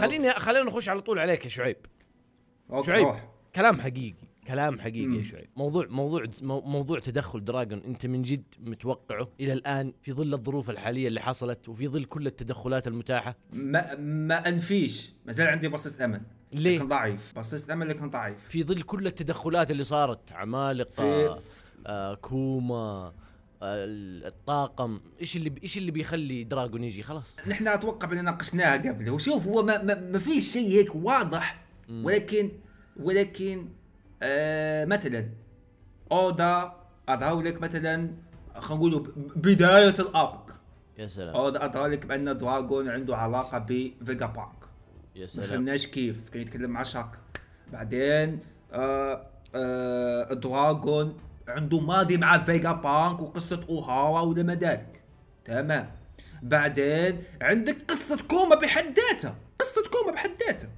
خليني خلينا نخش على طول عليك يا شعيب أوكي. شعيب كلام حقيقي كلام حقيقي يا شعيب موضوع موضوع موضوع تدخل دراجون انت من جد متوقعه الى الان في ظل الظروف الحاليه اللي حصلت وفي ظل كل التدخلات المتاحه ما ما انفيش ما زال عندي بصيص امل ليه؟ لكن ضعيف بصيص امل لكن ضعيف في ظل كل التدخلات اللي صارت عمالقه آه كوما الطاقم ايش اللي ايش اللي بيخلي دراجون يجي خلاص نحن اتوقع بان ناقشناها قبل وشوف هو ما, ما, ما فيش شيء هيك واضح ولكن ولكن آه مثلا اودا اظهر لك مثلا خلينا نقول بدايه الارك يا سلام اودا اظهر لك بان دراجون عنده علاقه بفيجا بانك يا سلام ما فهمناش كيف كان يتكلم مع شاك بعدين آه آه دراجون عنده ماضي مع فيجا بانك وقصه اوهارا وما ذلك تمام بعدين عندك قصه كوما بحد ذاتها قصه كوما بحد ذاتها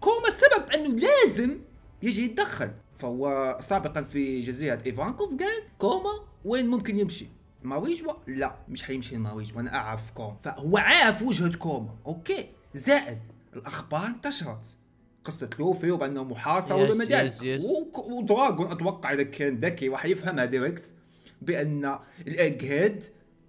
كوما السبب انه لازم يجي يتدخل فهو سابقا في جزيره ايفانكوف قال كوما وين ممكن يمشي ماويجوا لا مش حيمشي لماويجوا انا اعرف كوما فهو عارف وجهه كوما اوكي زائد الاخبار انتشرت قصه لوفي وبانه محاصره ولا ودراغون اتوقع اذا كان ذكي راح يفهمها ديريكت بان الايج هيد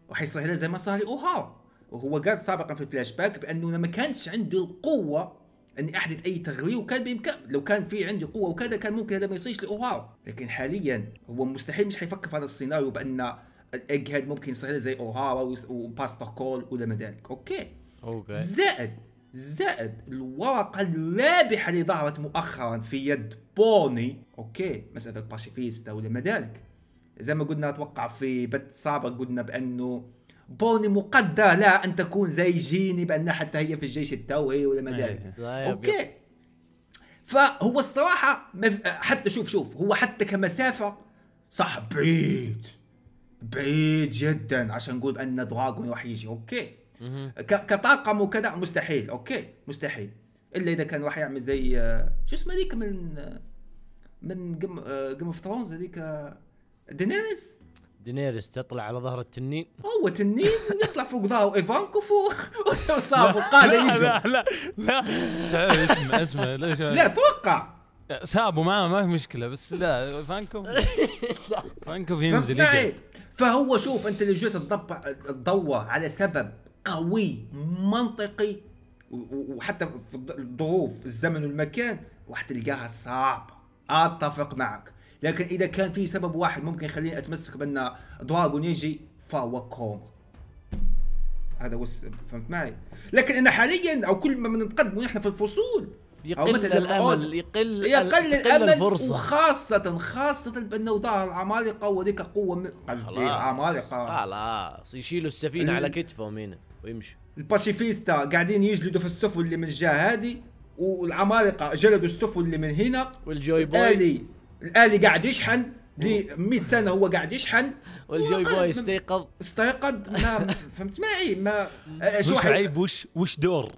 راح يصير هنا زي ما صار لاوهار وهو قال سابقا في الفلاش باك بانه ما كانش عنده القوه اني احدث اي تغيير وكان بامكان لو كان في عندي قوه وكذا كان ممكن هذا ما يصيرش لاوهار لكن حاليا هو مستحيل مش حيفكر في هذا السيناريو بان الايج هيد ممكن يصير زي اوهار وباستر كول ولا ما ذلك اوكي اوكي زائد زائد الورقة الرابحة اللي ظهرت مؤخرا في يد بوني أوكي مسألة باشيفيستا ولا ما ذلك زي ما قلنا أتوقع في بث سابق قلنا بأنه بوني مقدر لا أن تكون زي جيني بأنها حتى هي في الجيش التوهي ولا ما ذلك إيه. أوكي فهو الصراحة حتى شوف شوف هو حتى كمسافة صح بعيد بعيد جدا عشان نقول أن دراغون راح يجي أوكي كطاقم وكذا مستحيل اوكي مستحيل الا اذا كان راح يعمل زي آه، شو اسمه هذيك من آه، من جيم جيم اوف ثرونز هذيك دينيريس دينيريس تطلع على ظهر التنين هو تنين يطلع فوق ظهره ايفانكو فوق وصاب وقال يجي لا لا لا شعور اسمه اسمه لا لا توقع سابو معاه ما في مشكله بس لا فانكو فانكو ينزل فهو شوف انت اللي تضبط تضوى على سبب قوي منطقي وحتى في الظروف الزمن والمكان راح تلقاها صعبه اتفق معك لكن اذا كان في سبب واحد ممكن يخليني اتمسك بان دراغون يجي فهو كوما هذا وس فهمت معي لكن انا حاليا او كل ما بنتقدم ونحن في الفصول يقل أو مثل الامل يقل يقل الامل الفرصة. وخاصة خاصة بانه ظهر العمالقة وذيك قوة قصدي العمالقة خلاص يشيلوا السفينة على كتفهم هنا ويمشي الباسيفيستا قاعدين يجلدوا في السفن اللي من الجهه هذه والعمالقه جلدوا السفن اللي من هنا والجوي بوي الالي الالي قاعد يشحن ل 100 سنه هو قاعد يشحن والجوي بوي استيقظ استيقظ ما فهمت معي ما أه، شو عيب وش وش دور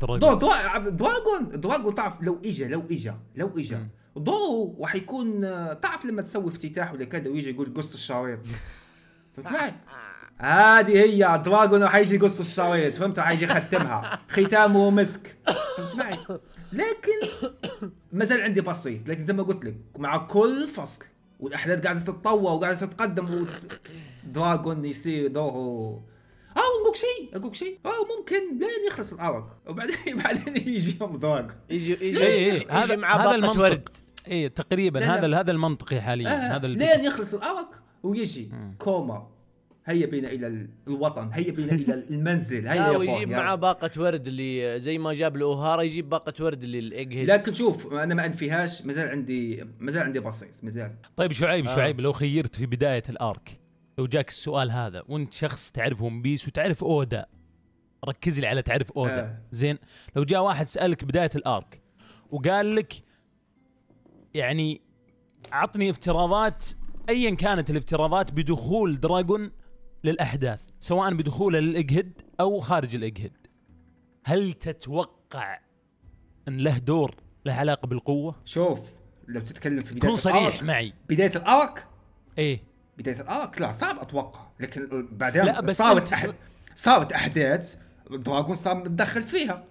دو دراجون دراجون تعرف لو اجى لو اجى لو اجى دوره راح يكون أه، تعرف لما تسوي افتتاح ولا كذا ويجي يقول قص الشريط فهمت معي هذه هي دراجون حيجي يقص الشريط فهمت حيجي يختمها ختامه مسك فهمت معي لكن مازال عندي بسيط لكن زي ما قلت لك مع كل فصل والاحداث قاعده تتطور وقاعده تتقدم وتت... دراجون يصير دوره اه اقول شيء اقول شيء اه ممكن لين يخلص الارك وبعدين بعدين يجي يوم دراجون يجي يجي, يجي, هذا مع هذا ورد اي تقريبا هذا هذا المنطقي حاليا آه، هذا لين يخلص الارك ويجي كوما هيا بنا الى الوطن هيا بنا الى المنزل هيا يا ويجيب معاه باقه ورد اللي زي ما جاب الاوهارا يجيب باقه ورد للايج لكن شوف انا ما انفيهاش ما زال عندي ما زال عندي بصيص ما زال طيب شعيب آه. شعيب لو خيرت في بدايه الارك لو جاك السؤال هذا وانت شخص تعرف ون بيس وتعرف اودا ركز لي على تعرف اودا آه. زين لو جاء واحد سالك بدايه الارك وقال لك يعني عطني افتراضات ايا كانت الافتراضات بدخول دراجون للاحداث سواء بدخوله للاجهد او خارج الاجهد هل تتوقع ان له دور له علاقه بالقوه شوف لو تتكلم في بدايه كن صريح معي بدايه الارك ايه بدايه الارك لا صعب اتوقع لكن بعدين لا بس صارت أحد... صارت احداث دراجون صار متدخل فيها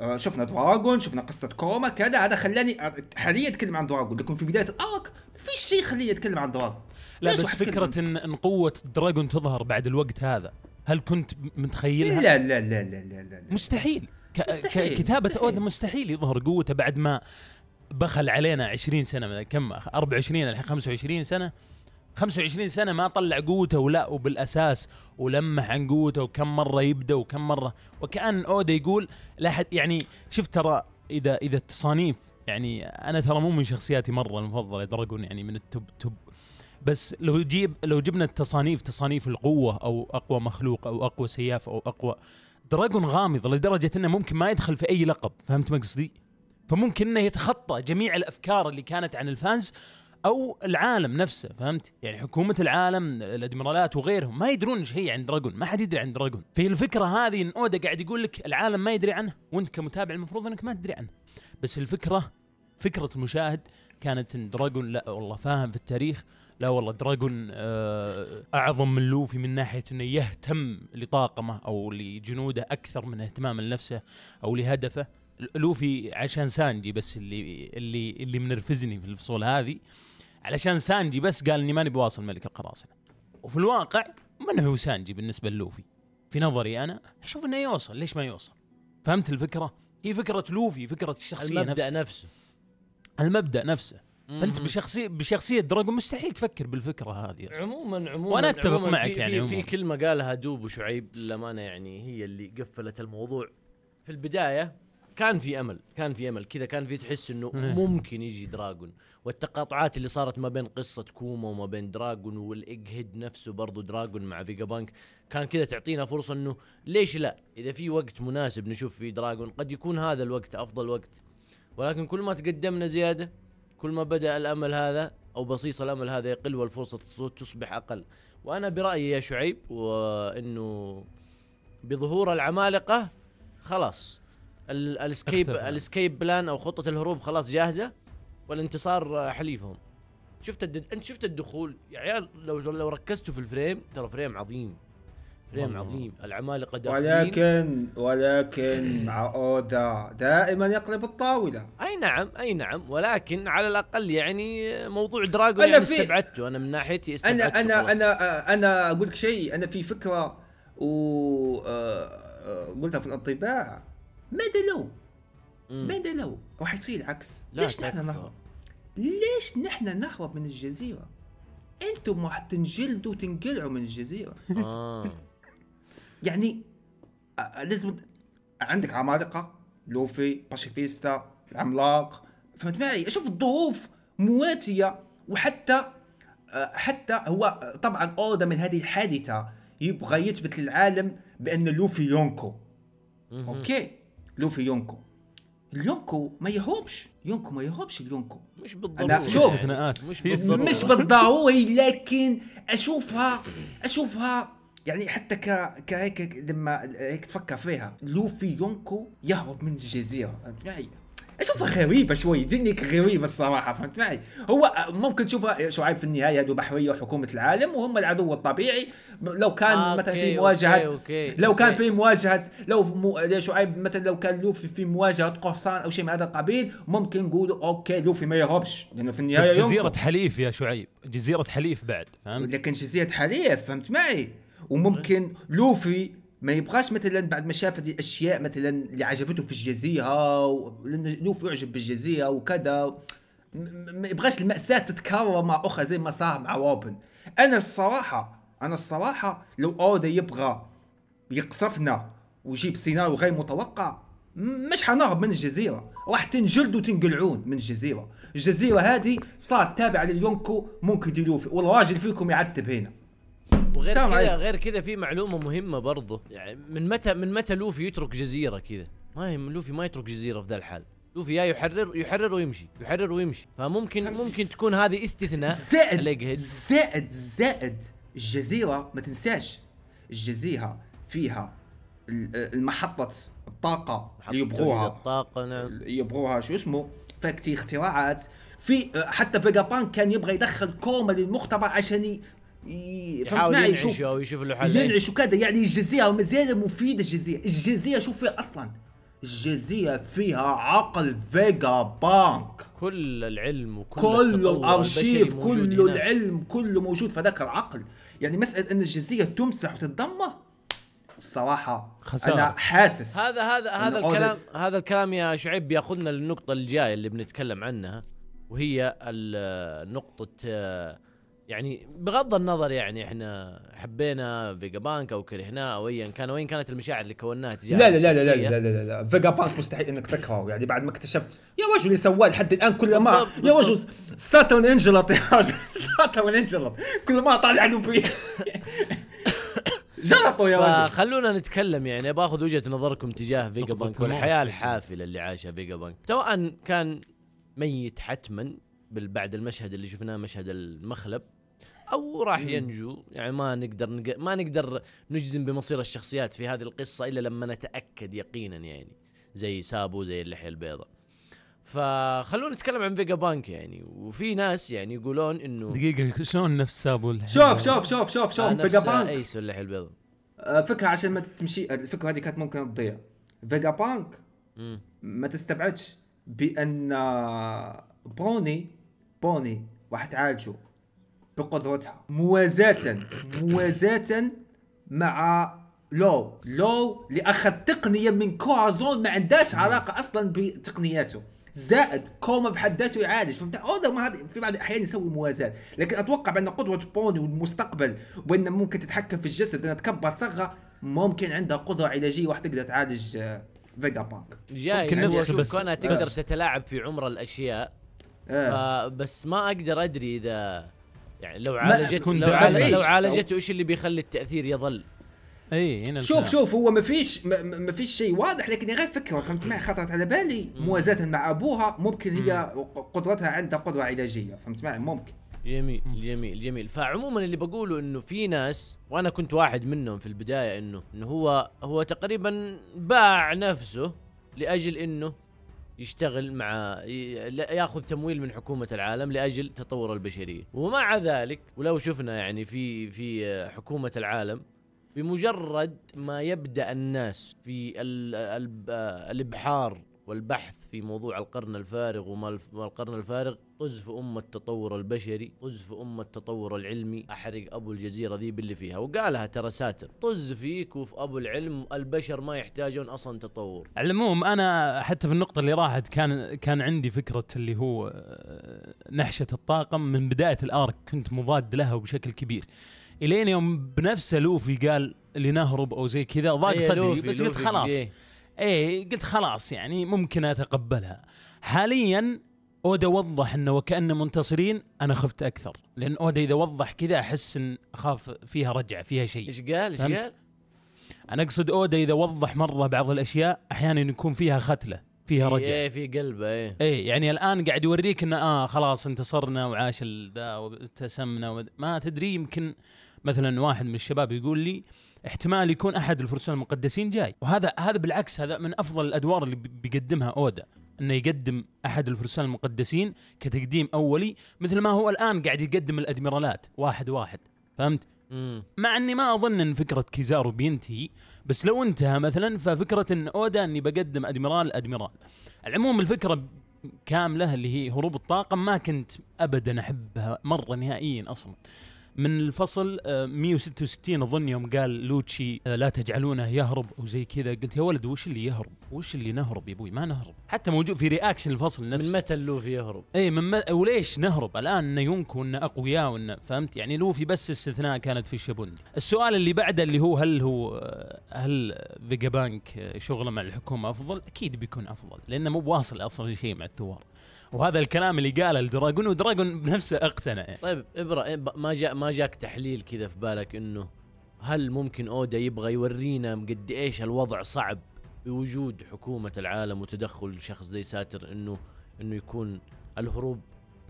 آه، شفنا دراجون شفنا قصه كوما كذا هذا خلاني حاليا اتكلم عن دراجون لكن في بدايه الارك ما في شيء يخليني اتكلم عن دراجون لا بس فكره ان, إن قوه دراجون تظهر بعد الوقت هذا هل كنت متخيلها؟ لا لا لا لا لا, لا. مستحيل مستحيل كتابة اودا مستحيل يظهر قوته بعد ما بخل علينا 20 سنة كم 24 الحين 25 سنة 25 سنة ما طلع قوته ولا وبالاساس ولمح عن قوته وكم مرة يبدا وكم مرة وكأن اودا يقول لا حد يعني شفت ترى اذا اذا التصانيف يعني انا ترى مو من شخصياتي مرة المفضلة دراجون يعني من التوب توب بس لو جيب لو جبنا التصانيف تصانيف القوه او اقوى مخلوق او اقوى سياف او اقوى دراجون غامض لدرجه انه ممكن ما يدخل في اي لقب فهمت مقصدي فممكن انه يتخطى جميع الافكار اللي كانت عن الفانز او العالم نفسه فهمت يعني حكومه العالم الادميرالات وغيرهم ما يدرون ايش هي عن دراجون ما حد يدري عن دراجون في الفكره هذه ان اودا قاعد يقول لك العالم ما يدري عنه وانت كمتابع المفروض انك ما تدري عنه بس الفكره فكره المشاهد كانت ان دراجون لا والله فاهم في التاريخ لا والله دراجون آه، اعظم من لوفي من ناحيه انه يهتم لطاقمه او لجنوده اكثر من اهتمام لنفسه او لهدفه لوفي عشان سانجي بس اللي اللي اللي منرفزني في الفصول هذه علشان سانجي بس قال اني ماني بواصل ملك القراصنه وفي الواقع من هو سانجي بالنسبه للوفي في نظري انا اشوف انه يوصل ليش ما يوصل فهمت الفكره هي فكره لوفي فكره الشخصيه المبدأ نفسه, نفسه. المبدا نفسه فانت بشخصيه بشخصيه دراجون مستحيل تفكر بالفكره هذه أصلاً. عموما عموما وانا اتفق عموماً معك في يعني في, في كلمه قالها دوب وشعيب للامانه يعني هي اللي قفلت الموضوع في البدايه كان في امل كان في امل كذا كان في تحس انه إيه. ممكن يجي دراجون والتقاطعات اللي صارت ما بين قصه كوما وما بين دراجون والاجهد نفسه برضو دراجون مع فيجا بانك كان كذا تعطينا فرصه انه ليش لا اذا في وقت مناسب نشوف فيه دراجون قد يكون هذا الوقت افضل وقت ولكن كل ما تقدمنا زياده كل ما بدأ الأمل هذا أو بصيص الأمل هذا يقل والفرصة تصبح أقل وأنا برأيي يا شعيب وأنه بظهور العمالقة خلاص الاسكيب الاسكيب بلان او خطه الهروب خلاص جاهزه والانتصار حليفهم شفت انت شفت الدخول يا عيال لو لو ركزتوا في الفريم ترى فريم عظيم فريم عظيم العمالقه داخلين ولكن ولكن مع اودا دائما يقلب الطاوله اي نعم اي نعم ولكن على الاقل يعني موضوع دراجون أنا يعني في... استبعدته انا من ناحيتي استبعدته انا انا انا انا اقول لك شيء انا في فكره و آه، قلتها في الانطباع ماذا لو؟ ماذا لو؟ راح يصير العكس ليش نحن نهرب؟ ليش نحن نهرب من الجزيره؟ انتم راح تنجلدوا وتنقلعوا من الجزيره. آه. يعني لازم عندك عمالقه لوفي باشيفيستا العملاق فهمت معي اشوف الظروف مواتيه وحتى حتى هو طبعا اودا من هذه الحادثه يبغى يثبت للعالم بان لوفي يونكو اوكي لوفي يونكو اليونكو ما يهوبش يونكو ما يهوبش اليونكو مش بالضروره شوف مش بالضروره مش بالضروري لكن اشوفها اشوفها يعني حتى ك كهيك لما هيك تفكر فيها لوفي يونكو يهرب من الجزيره فهمت معي اشوفها غريبه شوي تجيني غريبه الصراحه فهمت معي هو ممكن تشوفها شعيب في النهايه هذو بحريه وحكومه العالم وهم العدو الطبيعي لو كان آه مثلا في مواجهه لو كان في مواجهه لو مو شعيب مثلا لو كان لوفي في مواجهه قرصان او شيء من هذا القبيل ممكن نقول اوكي لوفي ما يهربش لانه في النهايه جزيره حليف يا شعيب جزيره حليف بعد فهمت لكن جزيره حليف فهمت معي وممكن إيه. لوفي ما يبغاش مثلا بعد ما شاف هذه الاشياء مثلا اللي عجبته في الجزيره لان لوفي يعجب بالجزيره وكذا ما يبغاش الماساه تتكرر مع اخرى زي ما صار مع روبن انا الصراحه انا الصراحه لو اودا يبغى يقصفنا ويجيب سيناريو غير متوقع مش حنهرب من الجزيره راح تنجلد وتنقلعون من الجزيره الجزيره هذه صارت تابعه لليونكو ممكن ديلوفي والراجل فيكم يعتب هنا وغير كذا غير كذا في معلومه مهمه برضه يعني من متى من متى لوفي يترك جزيره كذا ما هي لوفي ما يترك جزيره في ذا الحال لوفي يا يحرر يحرر ويمشي يحرر ويمشي فممكن ممكن تكون هذه استثناء زائد زائد زائد الجزيره ما تنساش الجزيره فيها المحطة الطاقة اللي يبغوها الطاقة نعم يبغوها شو اسمه فكتي اختراعات في حتى فيجا بانك كان يبغى يدخل كوما للمختبر عشان يحاول ينعش او يشوف له حل ينعش وكذا يعني الجزيره زال مفيده الجزيره الجزيره شوف فيها اصلا الجزيره فيها عقل فيجا بانك كل العلم وكل كل الارشيف كل العلم كله موجود في ذاك العقل يعني مساله ان الجزيره تمسح وتتدمر الصراحه خسارة. انا حاسس هذا هذا هذا الكلام هذا الكلام يا شعيب بياخذنا للنقطه الجايه اللي بنتكلم عنها وهي نقطه آه، يعني بغض النظر يعني احنا حبينا فيجا بانك او كرهناه او ايا كان وين كانت المشاعر اللي كوناها تجاه يعني لا لا لا لا لا لا لا, لا, لا. فيجا بانك مستحيل انك تكرهه يعني بعد ما اكتشفت يا رجل اللي سواه لحد الان كل ما يا رجل ساتر انجلط يا رجل ساترن انجلط كل ما طالع له بي جلطوا يا رجل خلونا نتكلم يعني باخذ وجهه نظركم تجاه فيجا بانك والحياه الحافله اللي عاشها فيجا بانك سواء كان ميت حتما بعد المشهد اللي شفناه مشهد المخلب او راح ينجو يعني ما نقدر ما نقدر نجزم بمصير الشخصيات في هذه القصه الا لما نتاكد يقينا يعني زي سابو زي اللحيه البيضاء فخلونا نتكلم عن فيجا بانك يعني وفي ناس يعني يقولون انه دقيقه شلون نفس سابو شوف شوف شوف شوف شوف آه، فيجا بانك ايس اللحيه البيضاء آه، فكها عشان ما تمشي الفكره هذه كانت ممكن تضيع فيجا بانك ما تستبعدش بان آه، بروني بوني راح تعالجه بقدرتها موازاة موازاة مع لو لو اللي اخذ تقنيه من كورازون ما عندهاش علاقه اصلا بتقنياته زائد كوما بحد ذاته يعالج فهمت في بعض الاحيان يسوي موازاه لكن اتوقع بان قدوه بوني والمستقبل وان ممكن تتحكم في الجسد انها تكبر صغه ممكن عندها قدره علاجيه واحده تقدر تعالج فيجا بانك جاي ممكن يعني نفس بس كونها تقدر تتلاعب في عمر الاشياء آه. بس ما اقدر ادري اذا يعني لو عالجت لو, عالج لو عالجت ايش اللي بيخلي التاثير يظل اي هنا شوف الكلام. شوف هو ما فيش ما فيش شيء واضح لكن غير فكره فهمت معي خطرت على بالي موازاة مع ابوها ممكن هي قدرتها عندها قدره علاجيه فهمت معي ممكن جميل جميل جميل فعموما اللي بقوله انه في ناس وانا كنت واحد منهم في البدايه انه انه هو هو تقريبا باع نفسه لاجل انه يشتغل مع ياخذ تمويل من حكومه العالم لاجل تطور البشريه ومع ذلك ولو شفنا يعني في في حكومه العالم بمجرد ما يبدا الناس في الابحار والبحث في موضوع القرن الفارغ وما القرن الفارغ طز في أم التطور البشري طز في أم التطور العلمي أحرق أبو الجزيرة ذي باللي فيها وقالها ترى ساتر طز فيك وفي أبو العلم البشر ما يحتاجون أصلا تطور على العموم أنا حتى في النقطة اللي راحت كان كان عندي فكرة اللي هو آه، نحشة الطاقم من بداية الآرك كنت مضاد لها وبشكل كبير الين يوم بنفسه لوفي قال لنهرب او زي كذا ضاق إيه، صدري بس قلت خلاص إيه. ايه قلت خلاص يعني ممكن اتقبلها حاليا اودا وضح انه وكانه منتصرين انا خفت اكثر لان اودا اذا وضح كذا احس ان اخاف فيها رجعه فيها شيء ايش قال ايش قال؟ انا اقصد اودا اذا وضح مره بعض الاشياء احيانا يكون فيها ختله فيها رجعه ايه في قلبه ايه ايه يعني الان قاعد يوريك انه اه خلاص انتصرنا وعاش ذا وابتسمنا ما تدري يمكن مثلا واحد من الشباب يقول لي آه احتمال يكون احد الفرسان المقدسين جاي وهذا هذا بالعكس هذا من افضل الادوار اللي بيقدمها اودا انه يقدم احد الفرسان المقدسين كتقديم اولي مثل ما هو الان قاعد يقدم الادميرالات واحد واحد فهمت؟ مم. مع اني ما اظن ان فكره كيزارو بينتهي بس لو انتهى مثلا ففكره ان اودا اني بقدم ادميرال ادميرال العموم الفكره كامله اللي هي هروب الطاقم ما كنت ابدا احبها مره نهائيا اصلا من الفصل 166 آه، اظن يوم قال لوتشي آه، لا تجعلونه يهرب وزي كذا قلت يا ولد وش اللي يهرب؟ وش اللي نهرب يا ابوي؟ ما نهرب حتى موجود في رياكشن الفصل نفسه من متى لوفي يهرب؟ اي من متى وليش نهرب؟ الان انه ينكو انه اقوياء وانه فهمت؟ يعني لوفي بس استثناء كانت في الشبند. السؤال اللي بعده اللي هو هل هو آه، هل فيجا بانك شغله مع الحكومه افضل؟ اكيد بيكون افضل لانه مو واصل اصلا شيء مع الثوار. وهذا الكلام اللي قاله لدراجون ودراجون بنفسه اقتنع يعني. طيب ابرا إيه، ما جاء ما جاك تحليل كذا في بالك انه هل ممكن اودا يبغى يورينا قد ايش الوضع صعب بوجود حكومه العالم وتدخل شخص زي ساتر انه انه يكون الهروب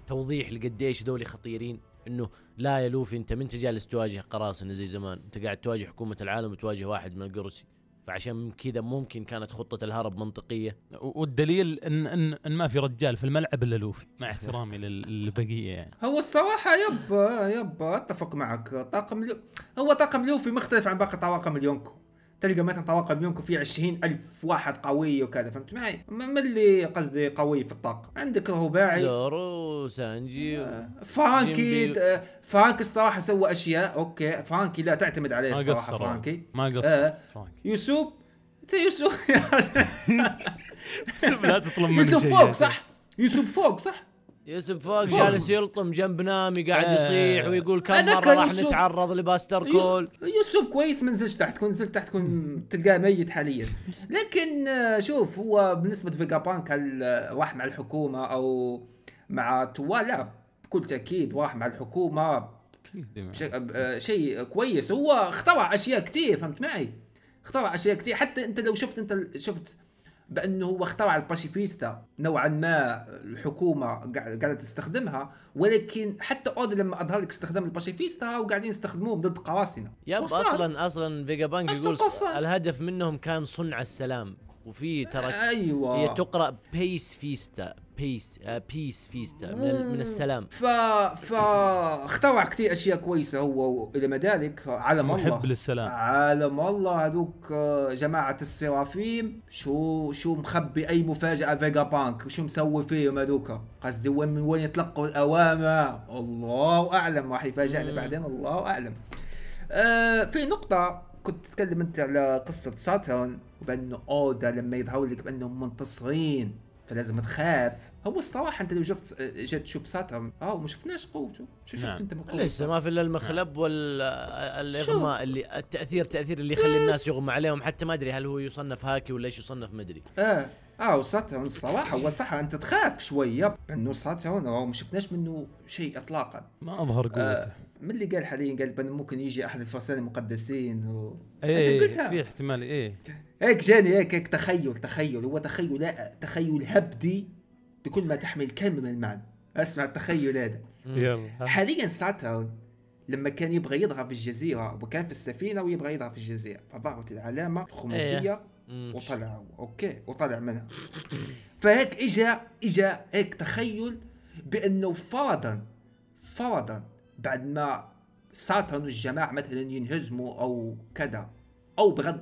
توضيح لقد ايش هذول خطيرين انه لا يا لوفي انت من انت جالس تواجه قراصنه زي زمان انت قاعد تواجه حكومه العالم وتواجه واحد من القرصي فعشان كذا ممكن كانت خطه الهرب منطقيه والدليل ان ان, إن ما في رجال في الملعب الا لوفي مع احترامي للبقيه يعني هو الصراحه يب يب اتفق معك طاقم هو طاقم لوفي مختلف عن باقي طواقم اليونكو تلقى مثلا طواقة بينكم فيه 20000 واحد قوي وكذا فهمت معي ما اللي قصدي قوي في الطاقة عندك رباعي زورو سانجي آه، فرانكي فرانكي الصراحه سوى اشياء اوكي فرانكي لا تعتمد عليه الصراحه ما فرانكي ما قصر آه. يوسوب يوسوب لا تطلب منه يوسوب فوق صح يوسوب فوق صح يوسف فوق جالس يلطم جنب نامي قاعد إيه. يصيح ويقول كم مره راح نتعرض لباستر كول يوسف كويس ما نزلش تحت تكون نزلت تحت تكون تلقاه ميت حاليا لكن آه، شوف هو بالنسبه لفيجا بانك هل راح مع الحكومه او مع توا لا بكل تاكيد راح مع الحكومه شيء آه، كويس هو اخترع اشياء كثير فهمت معي اخترع اشياء كثير حتى انت لو شفت انت شفت بانه هو اخترع الباسيفيستا نوعا ما الحكومه قاعده تستخدمها ولكن حتى اود لما اظهر لك استخدام الباسيفيستا وقاعدين يستخدموه ضد قراصنه يا اصلا اصلا فيجا بانك يقول الهدف منهم كان صنع السلام وفي ترى ايوه هي تقرا بيس فيستا بيس آه بيس فيستا من, من السلام ف اخترع كثير اشياء كويسه هو الى ما ذلك عالم الله محب للسلام عالم الله هذوك آه، جماعه السرافيم شو شو مخبي اي مفاجاه فيجا بانك شو مسوي فيهم هذوك قصدي وين من وين يتلقوا الاوامر الله اعلم راح يفاجئنا بعدين الله اعلم آه في نقطة كنت تتكلم انت على قصه ساترن وبانه اودا لما يظهر لك بانهم منتصرين فلازم تخاف هو الصراحه انت لو شفت جيت تشوف ساترن اه ما شفناش قوته شو شفت نعم. انت من قوته لسه ما في الا المخلب نعم. والاغماء اللي التاثير تاثير اللي يخلي الناس يغمى عليهم حتى ما ادري هل هو يصنف هاكي ولا ايش يصنف ما ادري اه اه وساترن الصراحه هو صح انت تخاف شويه انه ساترن آه، ما شفناش منه شيء اطلاقا ما اظهر آه، قوته آه من اللي قال حاليا قال بان ممكن يجي احد الفرسان المقدسين و... ايه قلتها في احتمال ايه هيك جاني هيك هيك تخيل تخيل هو تخيل لا تخيل هبدي بكل ما تحمل الكلمه من المعنى اسمع التخيل هذا يلا حاليا ساعتها لما كان يبغى يظهر في الجزيره وكان في السفينه ويبغى يظهر في الجزيره فظهرت العلامه الخماسيه إيه. وطلع اوكي وطلع منها فهيك اجا اجا هيك تخيل بانه فرضا فرضا ما ساطنوا الجماعة مثلا ينهزموا أو كذا أو بغض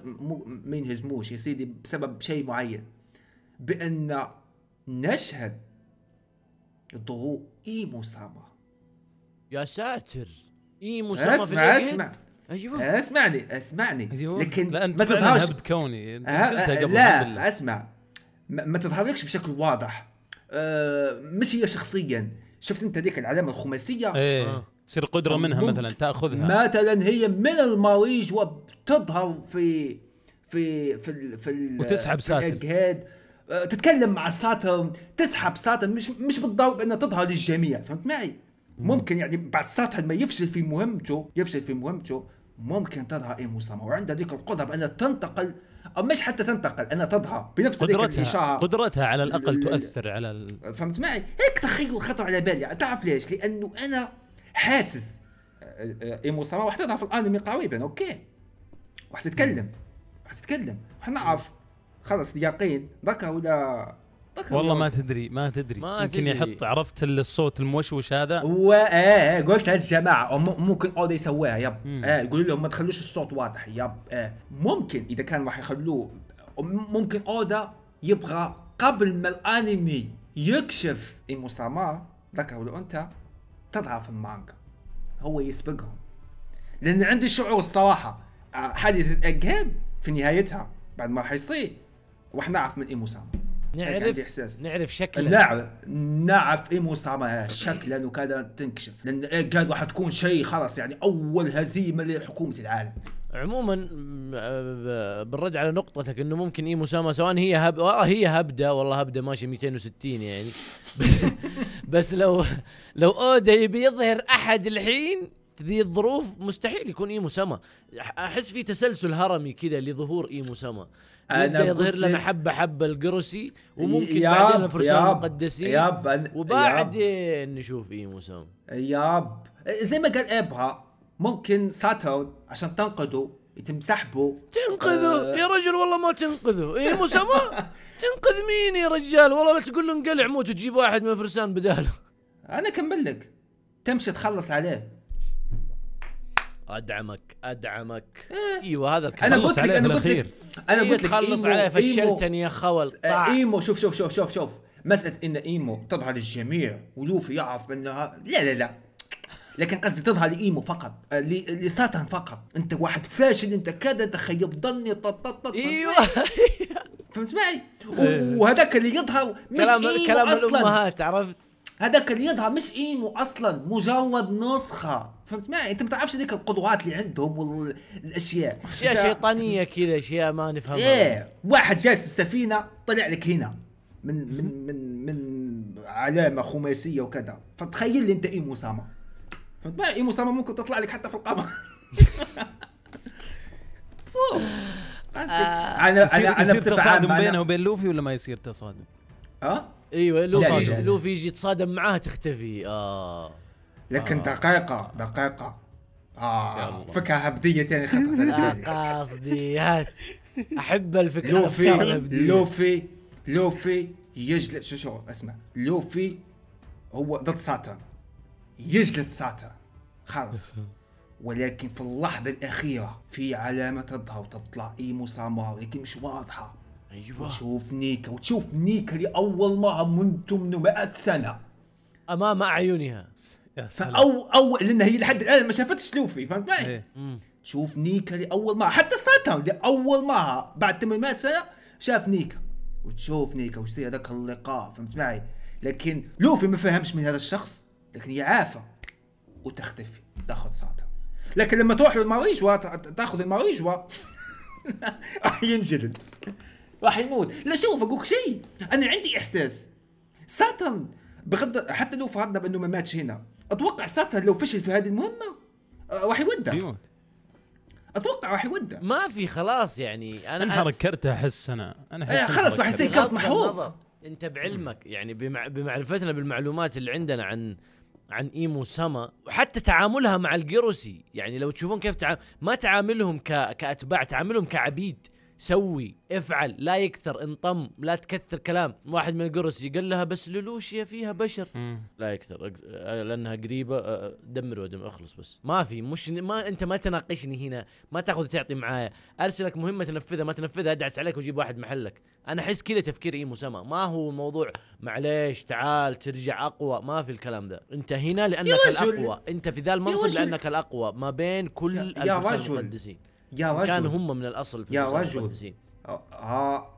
ما ينهزموش يا سيدي بسبب شيء معين بأن نشهد ضوء إيمو ساما يا ساتر إيمو ساما اسمع اسمع ايوه اسمعني اسمعني أيوة. لكن لا انت ما تظهرش كوني أه أه لا اسمع ما تظهرلكش بشكل واضح أه مش هي شخصيا شفت انت ذيك العلامه الخماسيه ايه. آه. تصير قدره منها مثلا تاخذها مثلا هي من المريج وتظهر في في في الـ في الـ وتسحب ساتر أه، تتكلم مع ساتر تسحب ساتر مش مش بالضروره انها تظهر للجميع فهمت معي؟ ممكن يعني بعد ساتر ما يفشل في مهمته يفشل في مهمته ممكن تظهر ايمو ساما وعندها ذيك القدره بانها تنتقل او مش حتى تنتقل انها تظهر بنفس قدرتها الاشاره قدرتها على الاقل تؤثر على ال... فهمت معي؟ هيك تخيل خطر على بالي تعرف ليش؟ لانه انا حاسس آه، آه، ايمو واحد تظهر في الانمي قوي بان اوكي واحد تتكلم واحد تتكلم وحنا نعرف خلاص يقين ذكر ولا والله ما تدري ما تدري ما يمكن يحط عرفت الصوت الموشوش هذا و آه قلت الجماعه ممكن اودا يسويها يب آه يقولوا لهم ما تخلوش الصوت واضح يب آه ممكن اذا كان راح يخلوه ممكن اودا يبغى قبل ما الانمي يكشف ايموساما ذكر ولا انت تضعف المانجا هو يسبقهم لان عندي شعور الصراحه حادثه اجهاد في نهايتها بعد ما حيصير واحنا نعرف من ايمو ساما نعرف إحساس. نعرف شكلا نعرف نعرف ايمو ساما شكلا وكذا تنكشف لان اجهاد راح تكون شيء خلاص يعني اول هزيمه لحكومه العالم عموما آه، بالرد على نقطتك انه ممكن ايمو ساما سواء هي هب... هي هبده والله هبده ماشي 260 يعني بس لو لو اودا يبي يظهر احد الحين في ذي الظروف مستحيل يكون ايمو سما احس في تسلسل هرمي كذا لظهور ايمو سما انا يظهر لنا حبه حبه القرسي وممكن بعدين الفرسان المقدسين ياب, وبعدين نشوف ايمو سما ياب إيه، زي ما قال ابها ممكن ساترن عشان تنقذه يتم سحبه تنقذه آه يا رجل والله ما تنقذه يا إيه، موسى ما تنقذ مين يا رجال والله لا تقول له انقلع موت وتجيب واحد من الفرسان بداله انا اكمل لك تمشي تخلص عليه ادعمك ادعمك إيه؟ ايوه هذا الكلام انا قلت لك انا قلت لك انا قلت لك تخلص عليه فشلتني يا خول آه، ايمو شوف شوف شوف شوف شوف مساله ان ايمو تضع للجميع ولوفي يعرف بانها لا لا لا لكن قصدي تظهر لايمو فقط آه، لساتان فقط انت واحد فاشل انت كذا انت خيب ظني ايوه فهمت معي إيه. وهذاك اللي يظهر مش كلام إيمو كلام أصلاً. الامهات عرفت هذاك اللي يظهر مش ايمو اصلا مجرد نسخه فهمت معي انت ما تعرفش ذيك القدرات اللي عندهم والاشياء اشياء شيطانيه كذا اشياء ما نفهمها ايه واحد جالس في السفينه طلع لك هنا من من من من علامه خماسيه وكذا فتخيل لي انت ايمو سامه باي مسامه ممكن تطلع لك حتى في القمر آه. انا انا انا تصادم بينه وبين لوفي ولا ما يصير تصادم؟ اه ايوه لوفي لوفي يجي يتصادم معاها تختفي اه لكن آه. دقيقه دقيقه اه فكره هبديه يعني خطرت قصدي هات احب الفكره لوفي لوفي لوفي يجلد شو شو اسمع لوفي هو ضد ساتر يجلد ساتر خلص ولكن في اللحظة الأخيرة في علامة تظهر وتطلع أي مسامرة لكن مش واضحة أيوة وتشوف نيكا وتشوف نيكا لأول مرة منذ من سنة أمام أعينها يا سلام أو لأن هي لحد الآن ما شافتش لوفي فهمت معي؟ تشوف إيه. نيكا لأول مرة حتى ساتر لأول مرة بعد 800 سنة شاف نيكا وتشوف نيكا وتصير هذاك اللقاء فهمت معي؟ لكن لوفي ما فهمش من هذا الشخص لكن هي عارفه وتختفي تاخذ ساعتها لكن لما تروح للماريجوا تاخذ الماريجوا راح ينجلد راح يموت لا شوف اقول لك شيء انا عندي احساس ساتر بغض حتى لو فرضنا بانه ما ماتش هنا اتوقع ساتر لو فشل في هذه المهمه آه، راح يودع يموت اتوقع راح يودع ما في خلاص يعني انا انحرك كرت احس انا انا احس إيه، خلاص راح يصير كرت محروق انت بعلمك يعني بمعرفتنا بالمعلومات اللي عندنا عن عن ايمو سما وحتى تعاملها مع الجيروسي يعني لو تشوفون كيف تعامل ما تعاملهم ك... كاتباع تعاملهم كعبيد سوي افعل لا يكثر انطم لا تكثر كلام واحد من القرص قال لها بس لولوشيا فيها بشر مم. لا يكثر لانها قريبه دمر ودم اخلص بس ما في مش ما انت ما تناقشني هنا ما تاخذ تعطي معايا ارسلك مهمه تنفذها ما تنفذها ادعس عليك واجيب واحد محلك انا احس كذا تفكير ايمو سما ما هو موضوع معليش تعال ترجع اقوى ما في الكلام ذا انت هنا لانك الاقوى انت في ذا المنصب لانك الاقوى ما بين كل المقدسين يا رجل كانوا هم من الاصل في يا رجل ها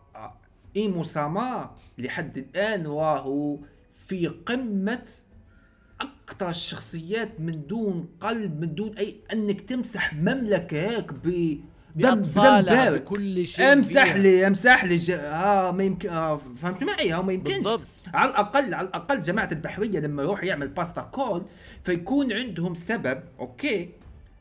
ايمو ساما لحد الان راهو في قمه اكثر الشخصيات من دون قلب من دون اي انك تمسح مملكه هيك ب دم دم بكل كل شيء امسح لي امسح لي ج... آه ما يمكن آه فهمت معي آه، ما يمكنش بالضبط. على الاقل على الاقل جماعه البحريه لما يروح يعمل باستا كول فيكون عندهم سبب اوكي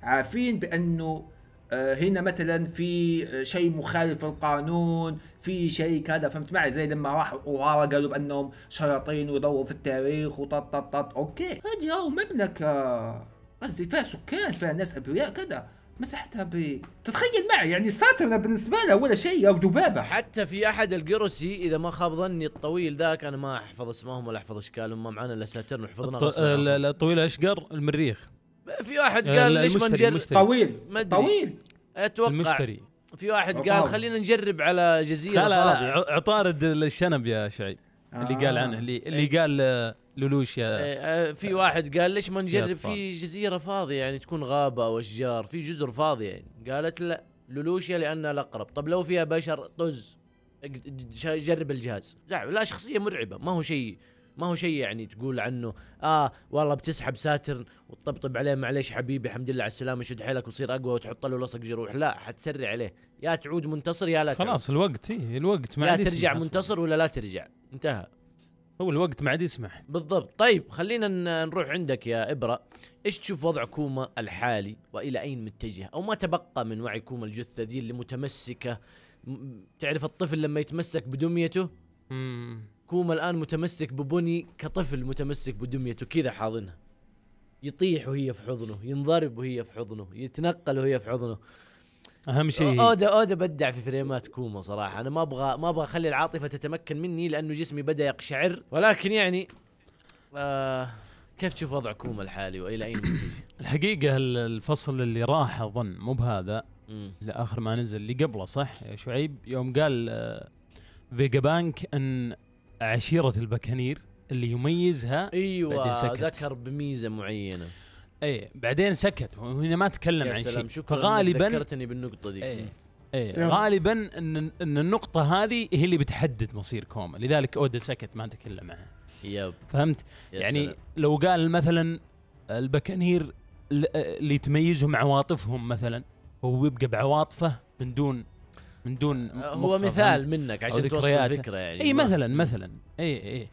عارفين بانه آه، هنا مثلا في شيء مخالف للقانون في شيء كذا فهمت معي زي لما راحوا اوهارا قالوا بانهم شياطين ويدوروا في التاريخ وطط طط طط اوكي هذه راهو مملكه قصدي فيها سكان فيها ناس ابرياء كذا مسحتها ب تتخيل معي يعني ساترنا بالنسبه له ولا شيء او ذبابه حتى في احد القرسي اذا ما خاب ظني الطويل ذاك انا ما احفظ اسمهم ولا احفظ اشكالهم ما معنا الا ساترن وحفظنا الط... الطويل اشقر المريخ في واحد آه، قال ليش ما نجرب طويل طويل اتوقع المشتري في واحد قال خلينا نجرب على جزيره لا لا, لا عطارد الشنب يا شعيب آه. اللي قال عنه اللي, اللي ايه. قال آه، لولوشيا ايه آه، في واحد قال ليش ما نجرب في جزيره فاضيه يعني تكون غابه او اشجار في جزر فاضيه يعني قالت لا لولوشيا لانها الاقرب طب لو فيها بشر طز جرب الجهاز لا شخصيه مرعبه ما هو شيء ما هو شيء يعني تقول عنه اه والله بتسحب ساترن وتطبطب عليه معليش حبيبي الحمد لله على السلامه شد حيلك وصير اقوى وتحط له لصق جروح لا حتسري عليه يا تعود منتصر يا لا تعود. خلاص الوقت إيه الوقت ما يا ترجع منتصر ولا لا ترجع انتهى هو الوقت ما عاد يسمح بالضبط طيب خلينا نروح عندك يا إبرة إيش تشوف وضع كوما الحالي وإلى أين متجه أو ما تبقى من وعي كوما الجثة ذي اللي متمسكة تعرف الطفل لما يتمسك بدميته كوما الان متمسك ببني كطفل متمسك بدميته كذا حاضنها يطيح وهي في حضنه ينضرب وهي في حضنه يتنقل وهي في حضنه اهم شيء اودا اودا بدع في فريمات كوما صراحه انا ما ابغى ما ابغى اخلي العاطفه تتمكن مني لانه جسمي بدا يقشعر ولكن يعني آه كيف تشوف وضع كوما الحالي والى اين الحقيقه الفصل اللي راح اظن مو بهذا لاخر ما نزل اللي قبله صح يا شعيب يوم قال آه، فيجا بانك ان عشيره البكانير اللي يميزها ايوه سكت. ذكر بميزه معينه اي بعدين سكت وهنا ما تكلم عن شيء فغالبا ذكرتني بالنقطه دي اي ايه, إيه، غالبا ان ان النقطه هذه هي اللي بتحدد مصير كوما لذلك اودا سكت ما تكلم عنها يب فهمت يعني سلام. لو قال مثلا البكانير اللي تميزهم عواطفهم مثلا هو يبقى بعواطفه من دون من دون آه، هو مثال منك عشان توصل الفكره يعني اي مثلا مثلا اي اي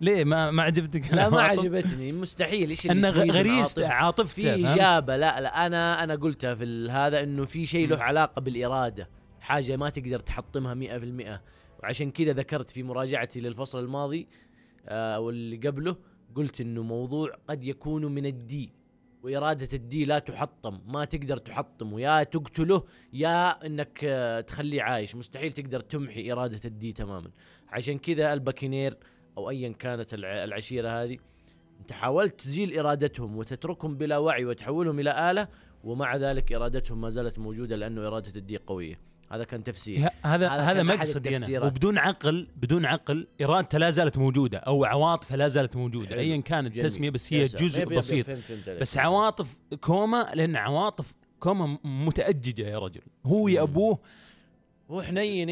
ليه ما ما عجبتك لا ما عجبتني مستحيل ايش ان غريزته عاطفته في اجابه لا لا انا انا قلتها في هذا انه في شيء له علاقه بالاراده حاجه ما تقدر تحطمها 100% وعشان كذا ذكرت في مراجعتي للفصل الماضي آه واللي قبله قلت انه موضوع قد يكون من الدي وإرادة الدي لا تحطم ما تقدر تحطمه يا تقتله يا أنك آه، تخليه عايش مستحيل تقدر تمحي إرادة الدي تماما عشان كذا الباكينير أو أيا كانت العشيرة هذه أنت حاولت تزيل إرادتهم وتتركهم بلا وعي وتحولهم إلى آلة ومع ذلك إرادتهم ما زالت موجودة لأنه إرادة الدي قوية هذا كان تفسير هذا هذا مقصدي انا وبدون عقل بدون عقل ارادته لا زالت موجوده او عواطفه لا زالت موجوده ايا كانت التسميه بس هي جزء بسيط بس عواطف كوما لان عواطف كوما متأججة يا رجل هو يا أبوه هو حنين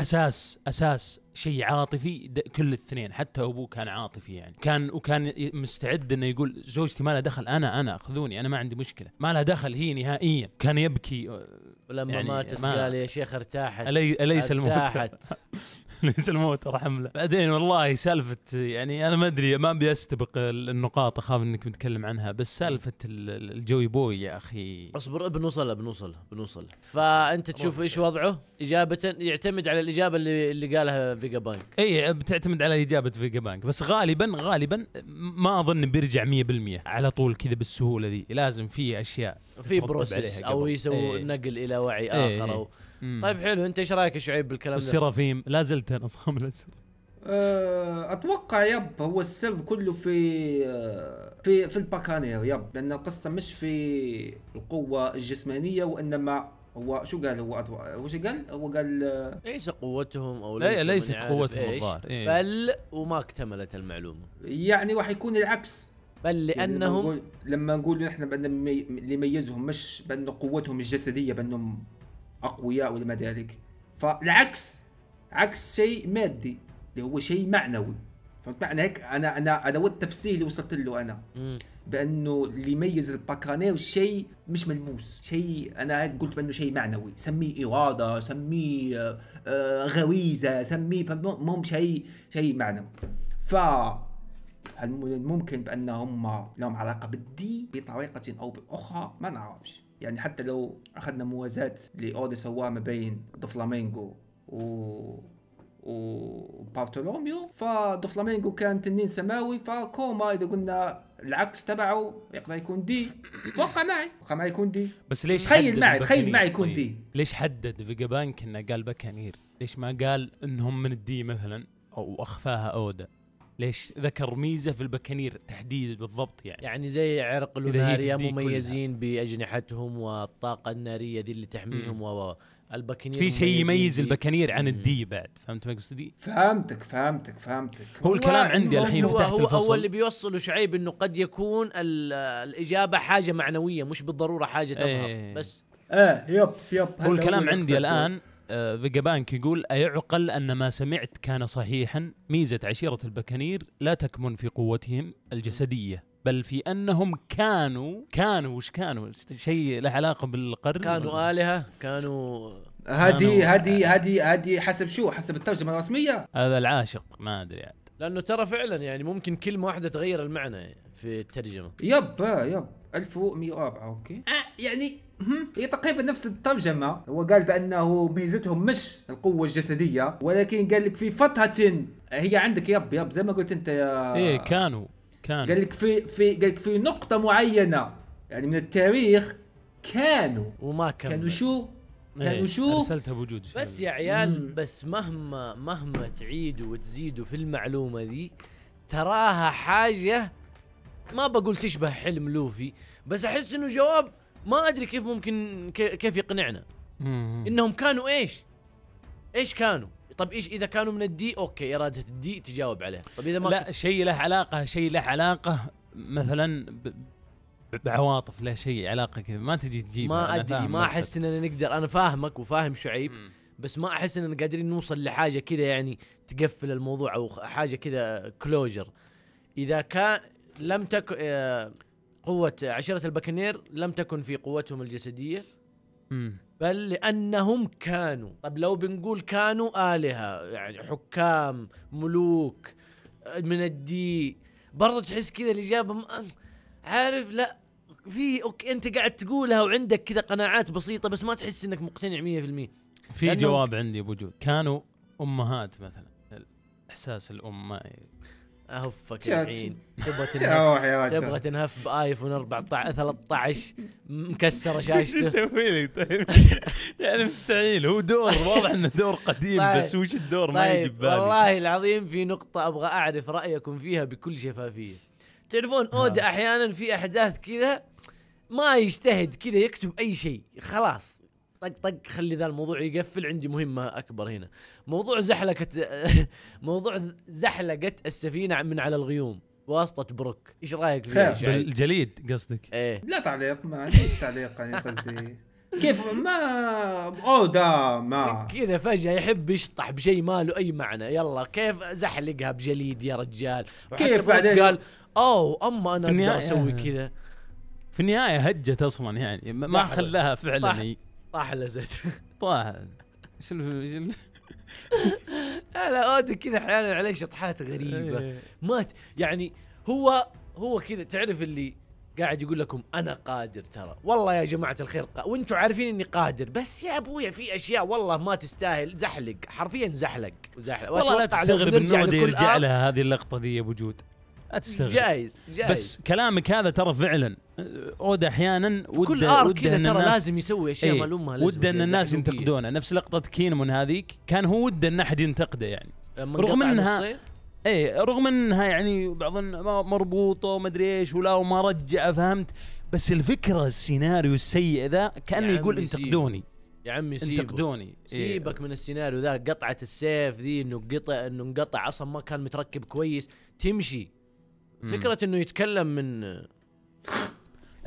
أساس أساس شيء عاطفي كل الاثنين حتى أبوه كان عاطفي يعني كان وكان مستعد إنه يقول زوجتي ما لها دخل أنا أنا خذوني أنا ما عندي مشكلة ما لها دخل هي نهائيا كان يبكي آه، ولما يعني ماتت ما قال يا شيخ ارتاحت ألي أليس الموت ارتاحت ليس الموت راح امله بعدين والله سالفه يعني انا ما ادري ما ابي استبق النقاط اخاف انك بتكلم عنها بس سالفه الجوي بوي يا اخي اصبر بنوصلها بنوصلها بنوصلها فانت تشوف ايش وضعه اجابه يعتمد على الاجابه اللي اللي قالها فيجا بانك اي بتعتمد على اجابه فيجا بانك بس غالبا غالبا ما اظن بيرجع 100% على طول كذا بالسهوله ذي لازم في اشياء في بروسس او يسوي إيه. نقل الى وعي اخر إيه. او طيب حلو انت ايش رايك يا شعيب بالكلام ده؟ السرافيم لا زلت انا صامل أه، اتوقع يب هو السر كله في أه، في في الباكانير يب لان القصه مش في القوه الجسمانيه وانما هو شو قال هو هو شو قال؟ هو قال أه، ليس قوتهم او ليس ليست قوتهم الظاهر إيه. بل وما اكتملت المعلومه يعني راح يكون العكس بل لانهم يعني لما نقول نحن بان اللي يميزهم مش بان قوتهم الجسديه بانهم اقوياء ولا ما ذلك فالعكس عكس شيء مادي اللي هو شيء معنوي فهمت معنى هيك انا انا انا هو التفسير اللي وصلت له انا بانه اللي يميز الباكانير شيء مش ملموس شيء انا هيك قلت بانه شيء معنوي سميه اراده سميه آه، غريزه سميه فمهم شيء شيء معنوي ف هل ممكن بانهم لهم علاقه بالدي بطريقه او باخرى ما نعرفش يعني حتى لو اخذنا موازاة اللي اودي ما بين دوفلامينجو و وبارتولوميو فدوفلامينجو كان تنين سماوي فكوما اذا قلنا العكس تبعه يقدر يكون دي وقع معي وقع معي يكون دي بس ليش تخيل معي تخيل معي يكون طيب. دي ليش حدد فيجا بانك انه قال بكانير ليش ما قال انهم من الدي مثلا او اخفاها اودا ليش ذكر ميزه في البكانير تحديد بالضبط يعني يعني زي عرق لوناريا مميزين بأجنحتهم والطاقة النارية دي اللي تحميهم و البكانير في شيء يميز البكانير عن الدي بعد فهمت مقصدي؟ فهمتك فهمتك فهمتك هو الكلام عندي الحين هو فتحت هو الفصل هو اللي بيوصله شعيب انه قد يكون الاجابه حاجه معنويه مش بالضروره حاجه تظهر ايه بس ايه يب يب هو الكلام عندي الان آه، فيجا بانك يقول أيعقل أن ما سمعت كان صحيحا ميزة عشيرة البكانير لا تكمن في قوتهم الجسدية بل في أنهم كانوا كانوا وش كانوا شيء له علاقة بالقرن كانوا آلهة كانوا هدي هدي هدي هدي حسب شو حسب الترجمة الرسمية هذا العاشق ما أدري عاد لأنه ترى فعلا يعني ممكن كلمة واحدة تغير المعنى في الترجمة يب يب 1104 أوكي أه يعني هي تقريبا نفس الترجمه هو قال بانه ميزتهم مش القوه الجسديه ولكن قال لك في فتره هي عندك يب يب زي ما قلت انت يا ايه كانوا كانوا قال لك في في قال لك في نقطه معينه يعني من التاريخ كانوا وما كانوا كانوا شو إيه، كانوا شو ارسلتها بوجود بس يا عيال مم. بس مهما مهما تعيدوا وتزيدوا في المعلومه ذي تراها حاجه ما بقول تشبه حلم لوفي بس احس انه جواب ما ادري كيف ممكن كيف يقنعنا انهم كانوا ايش ايش كانوا طب ايش اذا كانوا من الدي اوكي اراده الدي تجاوب عليه طب اذا ما لا شيء له علاقه شيء له علاقه مثلا ب... بعواطف له شيء علاقه كذا ما تجي تجيب ما ادري ما احس اننا نقدر انا فاهمك وفاهم شعيب مم. بس ما احس اننا قادرين نوصل لحاجه كذا يعني تقفل الموضوع او حاجه كذا كلوجر اذا كان لم تكن آه، قوة عشيرة البكنير لم تكن في قوتهم الجسدية بل لأنهم كانوا طب لو بنقول كانوا آلهة يعني حكام ملوك من الدي برضه تحس كذا الإجابة م... عارف لا في اوكي انت قاعد تقولها وعندك كذا قناعات بسيطه بس ما تحس انك مقتنع 100% في جواب عندي ابو جو كانوا امهات مثلا احساس الام ما اهفك الحين تبغى تنهف تبغى تنهف بايفون 14 13 مكسره شاشته ايش تسوي لك طيب؟ يعني مستحيل هو دور واضح انه دور قديم طيب. بس وش الدور ما يجي طيب. ببالي والله العظيم في نقطة ابغى اعرف رايكم فيها بكل شفافية تعرفون نعم. اودا احيانا في احداث كذا ما يجتهد كذا يكتب اي شيء خلاص طق طق خلي ذا الموضوع يقفل عندي مهمة اكبر هنا موضوع زحلقة موضوع زحلقة السفينة من على الغيوم بواسطة بروك، ايش رايك فيها؟ بالجليد قصدك؟ ايه لا تعليق ما عنديش تعليق يعني قصدي كيف ما او دا ما كذا فجأة يحب يشطح بشيء ما له أي معنى، يلا كيف زحلقها بجليد يا رجال؟ كيف بعدين قال أو اما انا اقدر اسوي كذا في النهاية هجت اصلا يعني ما خلاها فعلا طاح يعني. طاح لزت طاح شنو لا اودن كذا احيانا عليه شطحات غريبه إيه. مات يعني هو هو كذا تعرف اللي قاعد يقول لكم انا قادر ترى والله يا جماعه الخير وانتم عارفين اني قادر بس يا ابويا في اشياء والله ما تستاهل زحلق حرفيا زحلق زحلق والله لا تستغرب انه يرجع لها هذه اللقطه ذي يا ابو جود لا تستغرب جايز جايز بس كلامك هذا ترى فعلا اودا أه، احيانا وده كل ارك كذا ترى لازم يسوي اشياء ايه لازم وده ان الناس ينتقدونه نفس لقطه كينمون هذيك كان هو وده ان احد ينتقده يعني أه، رغم انها ايه رغم انها يعني بعض مربوطه وما ادري ايش ولا وما رجع فهمت بس الفكره السيناريو السيء ذا كانه يقول انتقدوني يا عمي سيبه انتقدوني إيه. سيبك إيه. من السيناريو ذا قطعه السيف ذي انه قطع انه انقطع اصلا ما كان متركب كويس تمشي فكره انه يتكلم من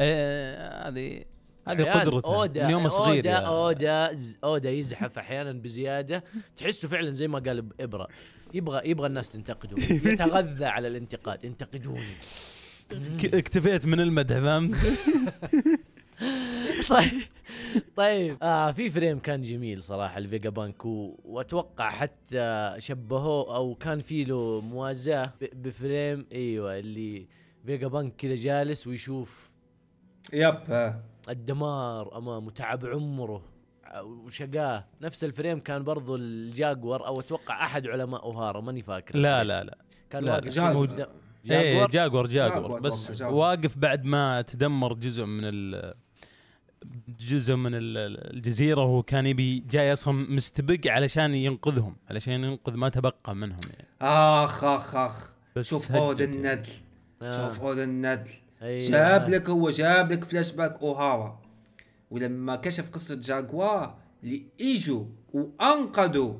ايه هذه هذه يعني قدرته أودا من يوم صغير أودا, يعني. أودا أودا أودا يزحف أحيانا بزيادة تحسه فعلا زي ما قال إبرة يبغى يبغى الناس تنتقده يتغذى على الانتقاد انتقدوني اكتفيت من المدح فهمت طيب طيب آه في فريم كان جميل صراحه الفيجا بانك واتوقع حتى شبهوه او كان في له موازاه بفريم ايوه اللي فيجا بانك كذا جالس ويشوف يب الدمار امامه تعب عمره وشقاه نفس الفريم كان برضو الجاكور او اتوقع احد علماء اوهارا ماني فاكر لا لا لا كان لا واقف جاكور. إيه، جاكور. جاكور. جاكور جاكور بس جاكور. واقف بعد ما تدمر جزء من ال جزء من الجزيره وهو كان يبي جاي اصلا مستبق علشان ينقذهم علشان ينقذ ما تبقى منهم يعني اخ اخ اخ شوف عود يعني. الندل آه. شوف عود الندل أيوة. جاب لك هو جاب لك فلاش باك اوهارا ولما كشف قصه جاكوار اللي اجوا وانقذوا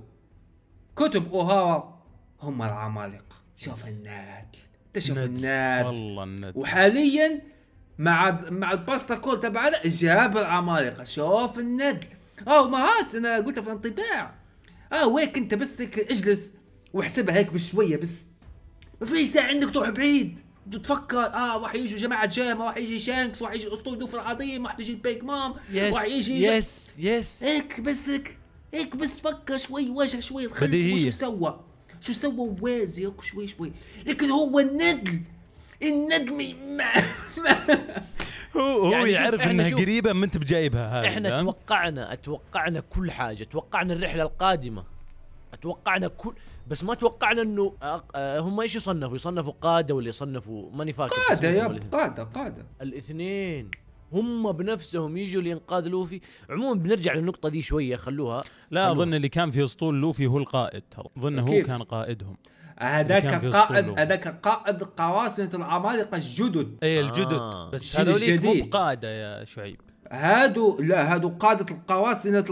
كتب اوهارا هم العمالقه شوف النات تشوف النات والله النات وحاليا مع مع الباستا كول تبعنا جاب العمالقه شوف النت ما هات انا قلت في الانطباع اه ويك انت بس اجلس واحسبها هيك بشويه بس ما فيش داعي عندك تروح بعيد تفكر اه راح يجوا جماعه جيم راح يجي شانكس راح يجي اسطول دوف العظيم راح تجي بيك مام راح يجي يس يس هيك بس هيك هيك بس فكر شوي واجه شوي الخلف وش سوى شو سوى وازي شوي شوي لكن هو الندل الندم ما, هو هو يعني يعرف انها قريبه ما انت بجايبها هاي احنا توقعنا اتوقعنا كل حاجه توقعنا الرحله القادمه اتوقعنا كل بس ما توقعنا انه هم ايش يصنفوا يصنفوا قاده ولا يصنفوا ماني فاكر قاده يا قاده قاده الاثنين هم بنفسهم يجوا لانقاذ لوفي عموما بنرجع للنقطه دي شويه خلوها لا خلوها. اظن اللي كان في اسطول لوفي هو القائد ترى اظن هو كان قائدهم هذاك قائد هذاك قائد قواصنة العمالقه الجدد اي الجدد آه. بس هذول مو قاده يا شعيب هادو لا هادو قادة القواسنة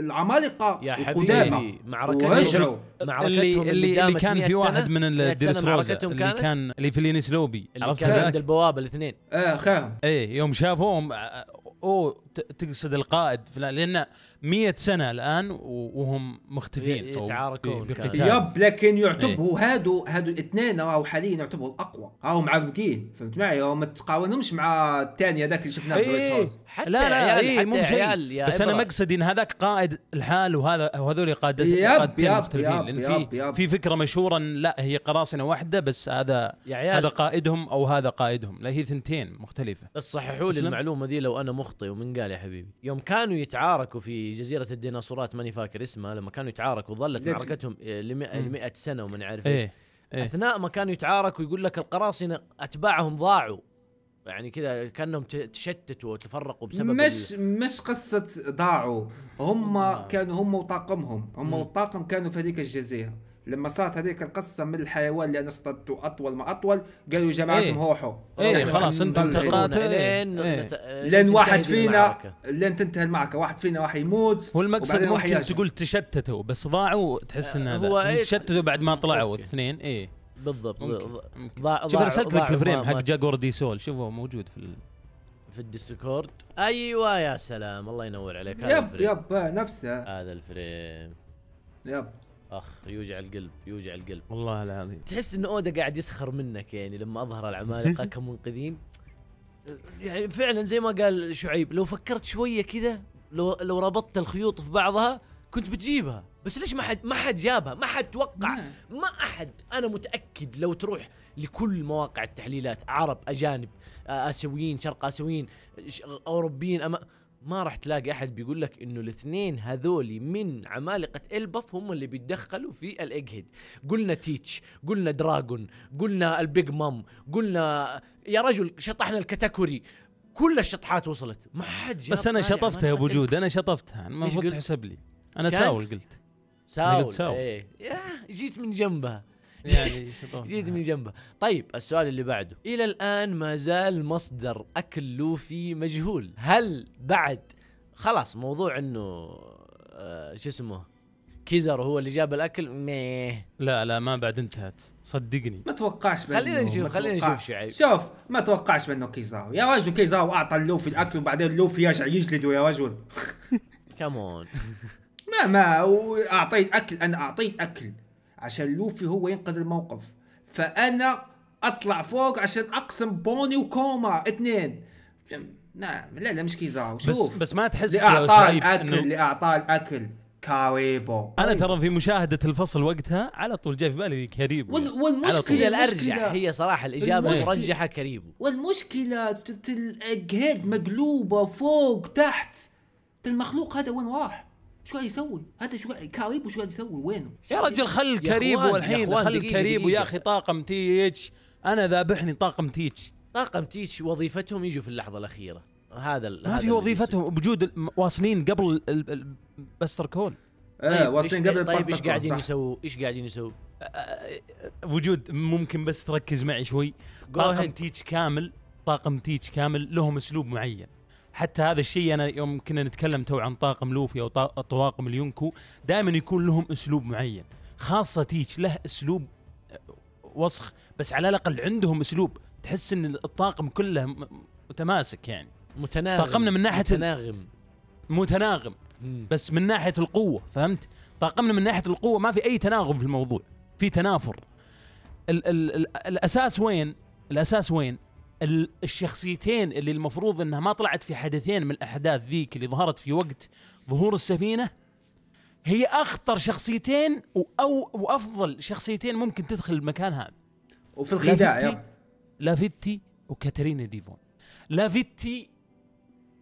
العمالقة يا القدامى وهجعوا معركتهم اللي, اللي كان في واحد من الديرسروزا اللي كان اللي في اللي كان عند البوابة الاثنين اه خاهم ايه يوم شافوهم آه، او تقصد القائد فلان لان 100 سنه الان وهم مختفين يتعاركون يب لكن يعتبروا إيه. هادو هادو الاثنين راهو حاليا يعتبروا الاقوى راهو معبقين فهمت معي ما تقاونهمش مع الثاني هذاك اللي شفناه في إيه. حتى لا لا ايه مو شيء بس انا مقصدي ان هذاك قائد الحال وهذا وهذول قادتين مختلفين لان في في فكره مشهوره لا هي قراصنه واحده بس هذا هذا قائدهم او هذا قائدهم لا هي ثنتين مختلفه صححوا لي المعلومه دي لو انا مخطئ ومن قال يا حبيبي يوم كانوا يتعاركوا في جزيره الديناصورات ماني فاكر اسمها لما كانوا يتعاركوا ظلت معركتهم آه، ل 100 سنه ومن عارف إيه، ايش إيه. إيه؟ اثناء ما كانوا يتعاركوا يقول لك القراصنه اتباعهم ضاعوا يعني كذا كانهم تشتتوا وتفرقوا بسبب مش مش قصه ضاعوا هم كانوا هم وطاقمهم هم وطاقم كانوا في هذيك الجزيره لما صارت هذيك القصه من الحيوان اللي انا اصطدته اطول ما اطول قالوا جماعتهم إيه؟ مروحوا اي خلاص انتم تقاتلين إيه؟, إيه. لين واحد فينا لين تنتهي المعركه واحد فينا راح يموت هو المقصد ممكن تقول تشتتوا بس ضاعوا تحس ان آه، هذا إيه، تشتتوا بعد ما طلعوا اثنين اي بالضبط ضاع شوف ارسلت لك الفريم حق جاكور دي سول شوفه موجود في في الديسكورد ايوه يا سلام الله ينور عليك يب يب آه، نفسه هذا الفريم يب اخ يوجع القلب يوجع القلب والله العظيم تحس ان اودا قاعد يسخر منك يعني لما اظهر العمالقه كمنقذين يعني فعلا زي ما قال شعيب لو فكرت شويه كذا لو لو ربطت الخيوط في بعضها كنت بتجيبها بس ليش ما حد ما حد جابها ما حد توقع نعم. ما احد انا متاكد لو تروح لكل مواقع التحليلات عرب اجانب اسيويين شرق اسيويين اوروبيين أما ما راح تلاقي احد بيقول لك انه الاثنين هذولي من عمالقه البث هم اللي بيتدخلوا في الايج هيد قلنا تيتش قلنا دراجون قلنا البيج مام قلنا يا رجل شطحنا الكاتاكوري كل الشطحات وصلت ما حد بس انا شطفتها يا ابو جود انا شطفتها ما تحسب لي انا ساول قلت ساول, ساول. ايه جيت من جنبها يعني جيت من جنبه طيب السؤال اللي بعده الى الان ما زال مصدر اكل لوفي مجهول هل بعد خلاص موضوع انه آه، شو اسمه كيزر هو اللي جاب الاكل ميه لا لا ما بعد انتهت صدقني ما توقعش بانه خلينا نشوف خلينا نشوف شعيب شوف ما توقعش بانه كيزاو يا رجل كيزاو اعطى لوفي الاكل وبعدين لوفي يرجع يجلده يا رجل كمون ما ما واعطيت اكل انا اعطيت اكل عشان لوفي هو ينقذ الموقف فانا اطلع فوق عشان اقسم بوني وكوما اثنين نعم لا لا مش شوف بس بس ما تحس اللي اعطاه الاكل اللي اعطاه الاكل كاريبو انا ترى في مشاهده الفصل وقتها على طول جاي في بالي كاريبو وال والمشكله الارجح هي صراحه الاجابه المرجحه كاريبو والمشكله الاجهاد مقلوبه فوق تحت المخلوق هذا وين راح؟ شو قاعد يسوي؟ هذا شو قاعد كاريب وشو قاعد يسوي؟ وينه؟ يا رجل خل كاريبو الحين خل كاريبو يا اخي طاقم تيتش انا ذابحني طاقم تيتش طاقم تيتش وظيفتهم يجوا في اللحظه الاخيره هذا ما في وظيفتهم بوجود واصلين قبل البستر كول ايه واصلين قبل طيب ايش قاعدين يسووا؟ ايش قاعدين يسووا؟ آه، آه، وجود ممكن بس تركز معي شوي طاقم تيتش كامل طاقم تيتش كامل لهم اسلوب معين حتى هذا الشيء انا يوم كنا نتكلم تو عن طاقم لوفي او طواقم اليونكو دائما يكون لهم اسلوب معين خاصه تيتش له اسلوب آه، وسخ بس على الاقل عندهم اسلوب تحس ان الطاقم كله متماسك يعني متناغم طاقمنا من ناحيه متناغم متناغم بس من ناحيه القوه فهمت طاقمنا من ناحيه القوه ما في اي تناغم في الموضوع في تنافر ال ال ال الاساس وين الاساس وين الشخصيتين اللي المفروض انها ما طلعت في حدثين من الاحداث ذيك اللي ظهرت في وقت ظهور السفينه هي اخطر شخصيتين او وافضل شخصيتين ممكن تدخل المكان هذا وفي الخداع لافيتي, لافيتي وكاترينا ديفون لافيتي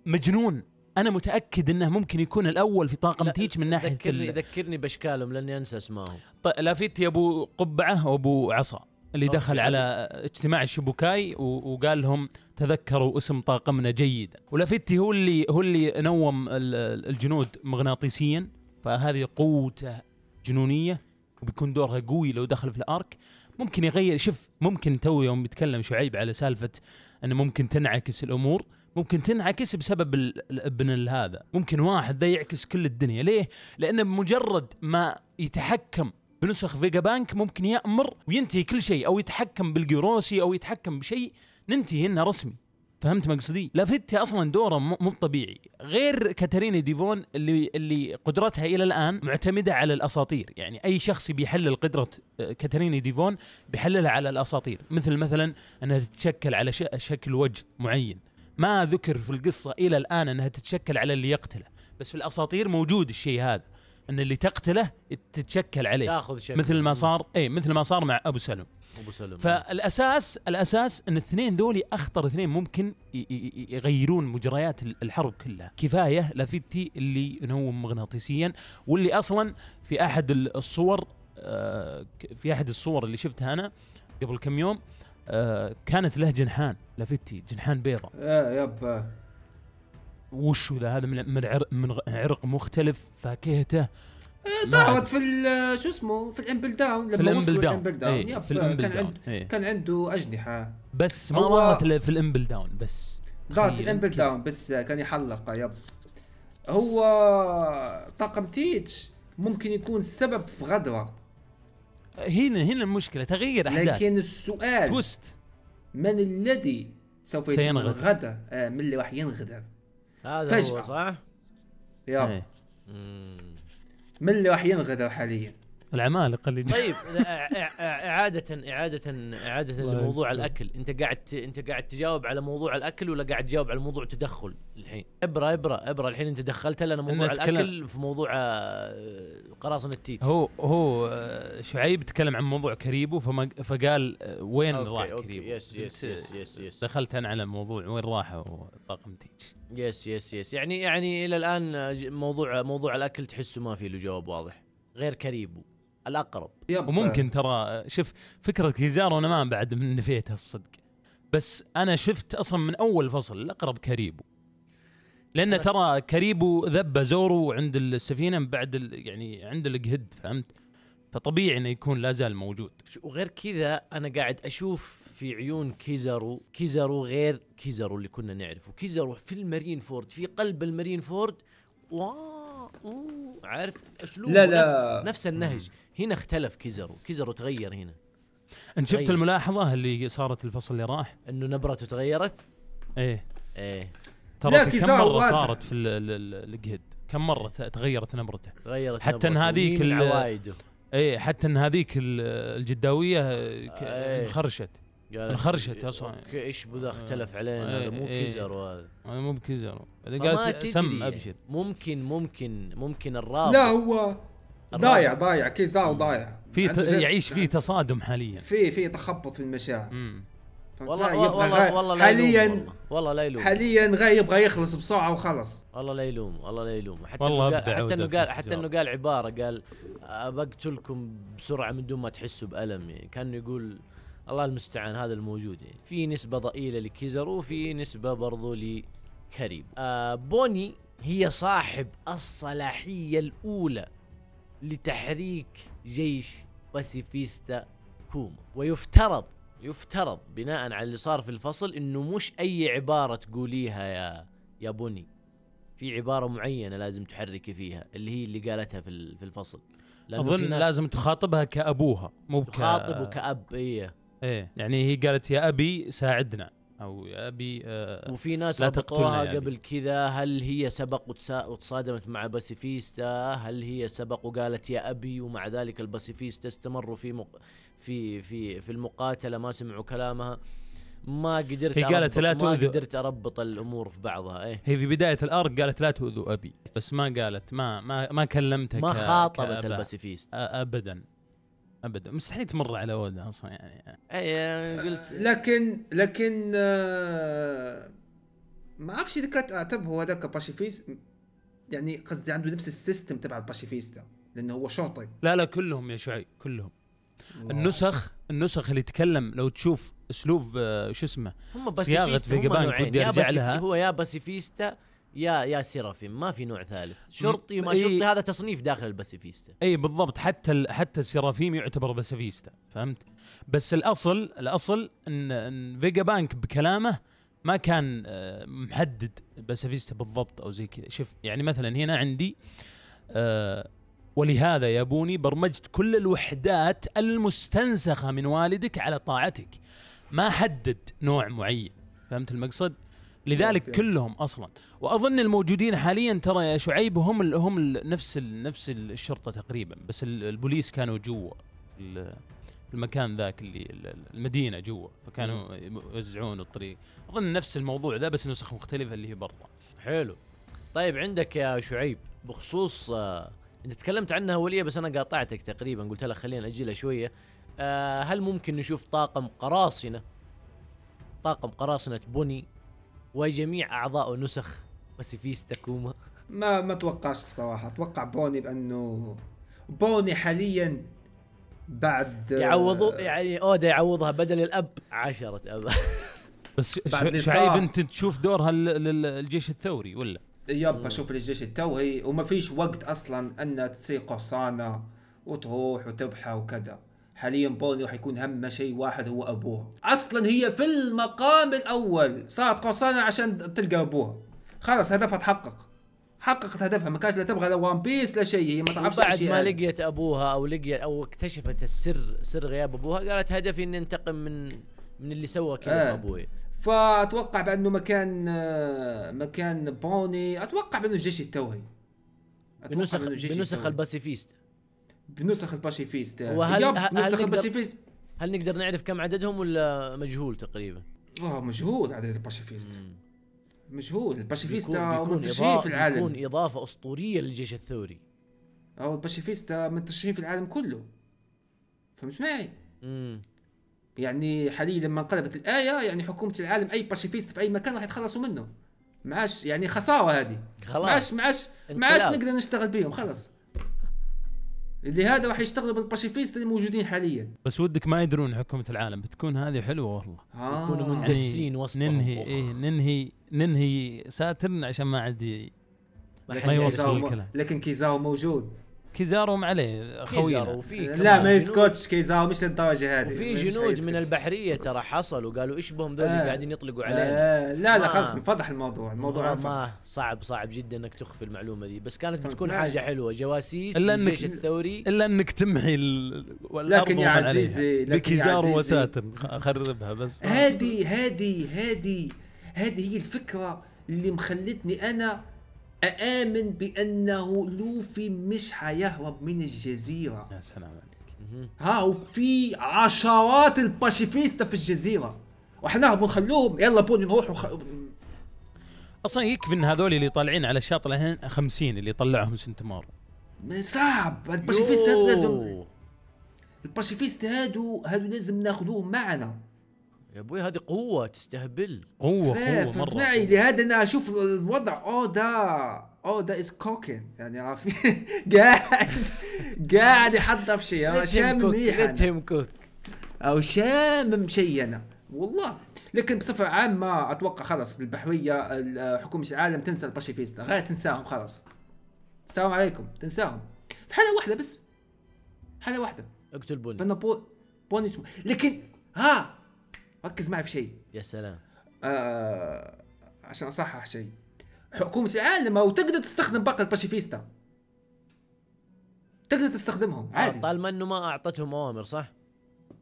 مجنون انا متاكد انه ممكن يكون الاول في طاقم تيتش من ناحيه ذكرني ذكرني باشكالهم لاني انسى اسمائهم طيب لافيتي ابو قبعه وابو عصا اللي دخل على اجتماع الشبوكاي وقال لهم تذكروا اسم طاقمنا جيدا ولافيتي هو اللي هو اللي نوم الجنود مغناطيسيا فهذه قوته جنونيه وبيكون دورها قوي لو دخل في الارك ممكن يغير شوف ممكن تو يوم بيتكلم شعيب على سالفه انه ممكن تنعكس الامور ممكن تنعكس بسبب الابن هذا ممكن واحد ذا يعكس كل الدنيا ليه لانه بمجرد ما يتحكم بنسخ فيجا بانك ممكن يأمر وينتهي كل شيء أو يتحكم بالجيروسي أو يتحكم بشيء ننتهي إنه رسمي فهمت مقصدي؟ لافيتي اصلا دوره مو طبيعي، غير كاترينا ديفون اللي اللي قدرتها الى الان معتمده على الاساطير، يعني اي شخص بيحلل قدره آه، كاترينا ديفون بيحللها على الاساطير، مثل مثلا انها تتشكل على شكل وجه معين، ما ذكر في القصه الى الان انها تتشكل على اللي يقتله، بس في الاساطير موجود الشيء هذا، ان اللي تقتله تتشكل عليه تاخذ شكل مثل ما صار اي مثل ما صار مع ابو سلم ابو سلم فالاساس الاساس ان الاثنين ذولي اخطر اثنين ممكن يغيرون مجريات الحرب كلها كفايه لافيتي اللي هو مغناطيسيا واللي اصلا في احد الصور آه، في احد الصور اللي شفتها انا قبل كم يوم آه، كانت له جنحان لافيتي جنحان بيضاء آه، يا يبا وشو ذا هذا من من عرق, من عرق مختلف فاكهته ظهرت آه، في شو اسمه في الامبل داون لما إيه، في الامبل داون, داون. ايه في الامبل كان داون ايه كان عنده اجنحه بس ما ظهرت في الامبل داون بس ظهرت في الامبل داون بس كان يحلق يب هو طاقم تيتش ممكن يكون السبب في غدره هنا هنا المشكله تغيير احداث لكن السؤال توست من الذي سوف يتم آه، من اللي راح ينغدر هذا فجأة. هو صح؟ يب إيه. من اللي راح ينغذوا حاليا؟ العمالقه اللي طيب اعاده اعاده اعاده لموضوع الاكل انت قاعد انت قاعد تجاوب على موضوع الاكل ولا قاعد تجاوب على موضوع تدخل الحين ابره ابره ابره الحين انت دخلتها لان موضوع الاكل في موضوع آه، قراصنه التيت هو هو آه، شعيب تكلم عن موضوع كريبو فما فقال آه، وين راح كريبو يس يس يس يس, يس دخلت انا على موضوع وين راح طاقم تيتش يس يس يس يعني يعني الى الان موضوع موضوع الاكل تحسه ما في له جواب واضح غير كريب الاقرب يب. وممكن ترى شوف فكره كيزار انا ما بعد من نفيتها الصدق بس انا شفت اصلا من اول فصل الاقرب كريبو لان ترى كريبو ذب زورو عند السفينه بعد يعني عند القهد فهمت فطبيعي انه يكون لا زال موجود وغير كذا انا قاعد اشوف في عيون كيزارو كيزارو غير كيزارو اللي كنا نعرفه كيزارو في المارين فورد في قلب المارين فورد واو عارف اسلوبه لا لا نفس, نفس النهج هنا اختلف كيزارو كيزارو تغير هنا انت شفت الملاحظه اللي صارت الفصل اللي راح انه نبرته تغيرت ايه ايه ترى كم مره صارت في القهد كم مره تغيرت نبرته تغيرت حتى ان هذيك ايه حتى ان هذيك الجداويه إيه. انخرشت قال انخرشت إيه، اصلا ايش بذا آه. اختلف علينا إيه، هذا مو إيه. كزر وهذا هذا مو بكزر بعدين قالت سم ابشر ممكن ممكن ممكن الرابط لا هو ضايع ضايع كيزاو ضايع في يعيش في تصادم حاليا في في تخبط في المشاعر والله والله والله لا حاليا والله لا يلوم حاليا غاي يبغى يخلص بسرعه وخلص والله لا يلوم والله لا يلوم حتى والله انه قال حتى انه قال حتى انه قال عباره قال بقتلكم بسرعه من دون ما تحسوا بالم يعني كانه يقول الله المستعان هذا الموجود يعني في نسبة ضئيلة لكيزرو وفي نسبة برضو لكريب آه بوني هي صاحب الصلاحية الأولى لتحريك جيش باسيفيستا كوما ويفترض يفترض بناء على اللي صار في الفصل انه مش اي عبارة تقوليها يا يا بني في عبارة معينة لازم تحركي فيها اللي هي اللي قالتها في الفصل اظن لازم تخاطبها كابوها مو تخاطبه كاب ايه ايه يعني هي قالت يا ابي ساعدنا او يا ابي آه وفي ناس سبقوها يعني. قبل كذا هل هي سبق وتصادمت مع باسيفيستا هل هي سبق وقالت يا ابي ومع ذلك الباسيفيستا استمروا في مق... في في في المقاتله ما سمعوا كلامها ما قدرت هي قالت لا تؤذوا ما قدرت اربط الامور في بعضها ايه هي في بدايه الارك قالت لا تؤذوا ابي بس ما قالت ما ما ما كلمتك ما خاطبت الباسيفيست ابدا ابدا مستحيل تمر على اودا اصلا يعني اي قلت لكن لكن آه، ما اعرفش اذا كانت اعتبره هذاك باشيفيست يعني قصدي عنده نفس السيستم تبع الباشيفيستا لانه هو شرطي لا لا كلهم يا شعيب كلهم واو. النسخ النسخ اللي تكلم لو تشوف اسلوب آه، شو اسمه هم صياغه فيجابانك ودي ارجع لها هو يا باسيفيستا يا يا سيرافيم ما في نوع ثالث شرطي ما شرطي هذا تصنيف داخل الباسيفيستا اي بالضبط حتى حتى السيرافيم يعتبر باسيفيستا فهمت بس الاصل الاصل ان, إن فيجا بانك بكلامه ما كان آه، محدد باسيفيستا بالضبط او زي كذا شوف يعني مثلا هنا عندي آه، ولهذا يا بوني برمجت كل الوحدات المستنسخه من والدك على طاعتك ما حدد نوع معين فهمت المقصد لذلك كلهم اصلا واظن الموجودين حاليا ترى يا شعيب هم الـ هم الـ نفس الـ نفس الشرطه تقريبا بس البوليس كانوا جوا في المكان ذاك اللي المدينه جوا فكانوا يوزعون الطريق اظن نفس الموضوع ذا بس نسخ مختلفه اللي هي برا حلو طيب عندك يا شعيب بخصوص آه انت تكلمت عنها وليه بس انا قاطعتك تقريبا قلت لها خلينا اجلها شويه آه هل ممكن نشوف طاقم قراصنه طاقم قراصنه بني وجميع أعضائه نسخ باسيفيستا كوما ما ما اتوقعش الصراحة اتوقع بوني بانه بوني حاليا بعد يعوضوا يعني اودا يعوضها بدل الاب عشرة اب بس شعيب انت تشوف دورها للجيش الثوري ولا؟ يب اشوف الجيش الثوري وما فيش وقت اصلا ان تصير قرصانه وتروح وتبحى وكذا حاليا بوني راح يكون هم شيء واحد هو ابوها اصلا هي في المقام الاول صارت قرصانه عشان تلقى ابوها خلاص هدفها تحقق حققت هدفها ما كانش لا تبغى لا وان بيس لا شيء هي ما تعرفش بعد ما لقيت ابوها او لقيت او اكتشفت السر سر غياب ابوها قالت هدفي اني انتقم من من اللي سوى كذا آه. ابوي فاتوقع بانه مكان مكان بوني اتوقع بانه الجيش التوهي بنسخ بنسخ الباسيفيست بنسخ الباشيفيست وهل هل نسخ الباشيفيست هل نقدر نعرف كم عددهم ولا مجهول تقريبا؟ اه مجهول عدد الباشيفيست مجهول الباشيفيستا منتشرين في العالم بيكون اضافه اسطوريه للجيش الثوري او الباشيفيستا منتشرين في العالم كله فهمت معي؟ امم يعني حاليا لما انقلبت الايه يعني حكومه العالم اي باشيفيست في اي مكان راح يتخلصوا منه معاش يعني خساره هذه خلاص معاش معاش معاش نقدر نشتغل بيهم خلاص لهذا راح يشتغلوا بالباسيفيست اللي موجودين حاليا بس ودك ما يدرون حكومه العالم بتكون هذه حلوه والله آه. يكونوا يعني مندسين وسطهم ننهي إيه ننهي ننهي ساترن عشان ما عاد ما يوصل الكلام لكن كيزاو موجود كيزارو عليه خوينا لا ما يسكتش كيزارو مش للدرجه هذه وفي جنود من البحريه ترى حصلوا قالوا ايش بهم ذول آه قاعدين يطلقوا آه، علينا آه لا لا خلاص انفضح الموضوع الموضوع ما صعب صعب جدا انك تخفي المعلومه دي بس كانت بتكون حاجه حلوه جواسيس الا انك الثوري الا انك تمحي لكن يا عزيزي لكن كيزارو وساتن خربها بس هذه هذه هذه هذه هي الفكره اللي مخلتني انا أآمن بأنه لوفي مش هيهرب من الجزيرة يا سلام عليك ها وفي عشرات الباشيفيستا في الجزيرة وحنهرب ونخلوهم يلا بوني نروح وخ... اصلا يكفي ان هذول اللي طالعين على الشاطئ الحين 50 اللي طلعهم سنتمار صعب الباشيفيست هادو لازم الباشيفيست هادو هادو لازم ناخذوهم معنا يا ابوي هذه قوه تستهبل قوه قوه مره معي لهذا انا اشوف الوضع او ده او ده از كوكين يعني عارفين قاعد قاعد يحضر في شيء شامم ريحه كوك او شامم شيء انا والله لكن بصفه عامه اتوقع خلاص البحريه حكومه العالم تنسى الباشيفيستا غير تنساهم خلاص السلام عليكم تنساهم في حاله واحده بس حاله واحده اقتل بوني بوني لكن ها ركز معي في شيء يا سلام آه عشان اصحح شيء حكومه العالم او تقدر تستخدم باقه الباشيفيستا تقدر تستخدمهم آه، عادي طالما انه ما اعطتهم اوامر صح؟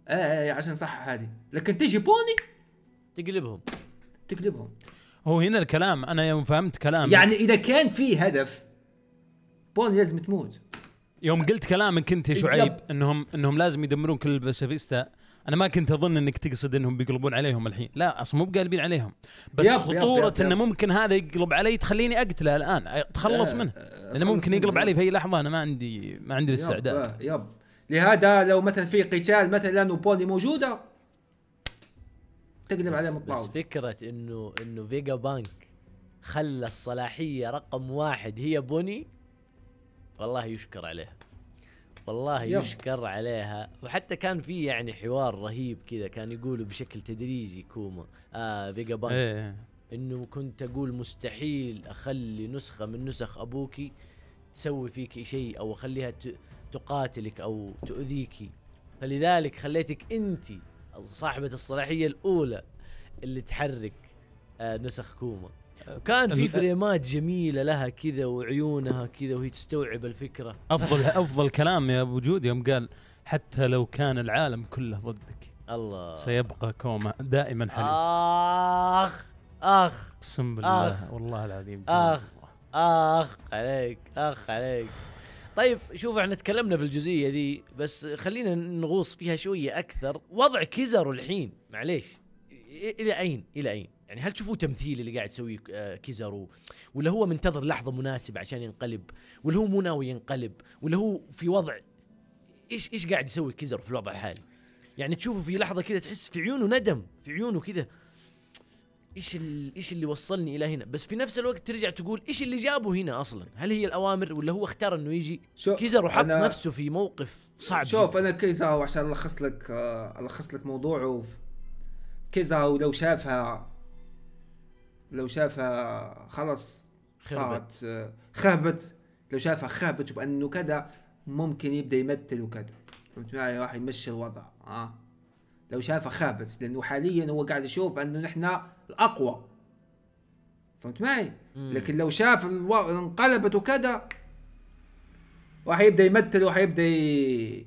ايه ايه, إيه، عشان صح هذه لكن تجي بوني تقلبهم تقلبهم هو هنا الكلام انا يوم فهمت كلامك يعني اذا كان في هدف بوني لازم تموت يوم قلت كلامك انت يا شعيب انهم انهم لازم يدمرون كل الباسيفيستا انا ما كنت اظن انك تقصد انهم بيقلبون عليهم الحين لا اصلا مو بقالبين عليهم بس يب خطوره يب يب انه ممكن هذا يقلب علي تخليني اقتله الان اتخلص منه أه، لانه ممكن يقلب علي في اي لحظه انا ما عندي ما عندي الاستعداد أه، يب, يب لهذا لو مثلا في قتال مثلا وبوني موجوده تقلب عليه مقاومه بس فكره انه انه فيجا بانك خلى الصلاحيه رقم واحد هي بوني والله يشكر عليها والله يشكر عليها وحتى كان في يعني حوار رهيب كذا كان يقولوا بشكل تدريجي كوما آه فيجا بانك ايه. انه كنت اقول مستحيل اخلي نسخه من نسخ ابوكي تسوي فيك شيء او اخليها تقاتلك او تؤذيكي فلذلك خليتك انت صاحبه الصلاحيه الاولى اللي تحرك آه نسخ كوما كان في فريمات جميله لها كذا وعيونها كذا وهي تستوعب الفكره افضل افضل كلام يا ابو جود يوم قال حتى لو كان العالم كله ضدك الله سيبقى كوما دائما حليف اخ اخ اقسم بالله آخ والله العظيم اخ اخ عليك اخ عليك طيب شوف احنا تكلمنا في الجزئيه ذي بس خلينا نغوص فيها شويه اكثر وضع كيزر الحين معليش الى اين الى اين يعني هل تشوفوه تمثيل اللي قاعد يسويه آه، كيزارو ولا هو منتظر لحظه مناسبه عشان ينقلب ولا هو مو ناوي ينقلب ولا هو في وضع ايش ايش قاعد يسوي كيزارو في الوضع الحالي يعني تشوفه في لحظه كذا تحس في عيونه ندم في عيونه كذا ايش ايش اللي وصلني الى هنا بس في نفس الوقت ترجع تقول ايش اللي جابه هنا اصلا هل هي الاوامر ولا هو اختار انه يجي كيزارو حط نفسه في موقف صعب شوف انا كيزارو عشان الخص لك آه، الخص لك موضوعه كيزارو لو شافها لو شافها خلاص صارت آه، خهبت لو شافها خهبت بانه كذا ممكن يبدا يمثل وكذا فهمت معي راح يمشي الوضع اه لو شافها خابت لانه حاليا هو قاعد يشوف بانه نحن الاقوى فهمت معي؟ لكن لو شاف الو... انقلبت وكذا راح يبدا يمثل وراح يبدا ي...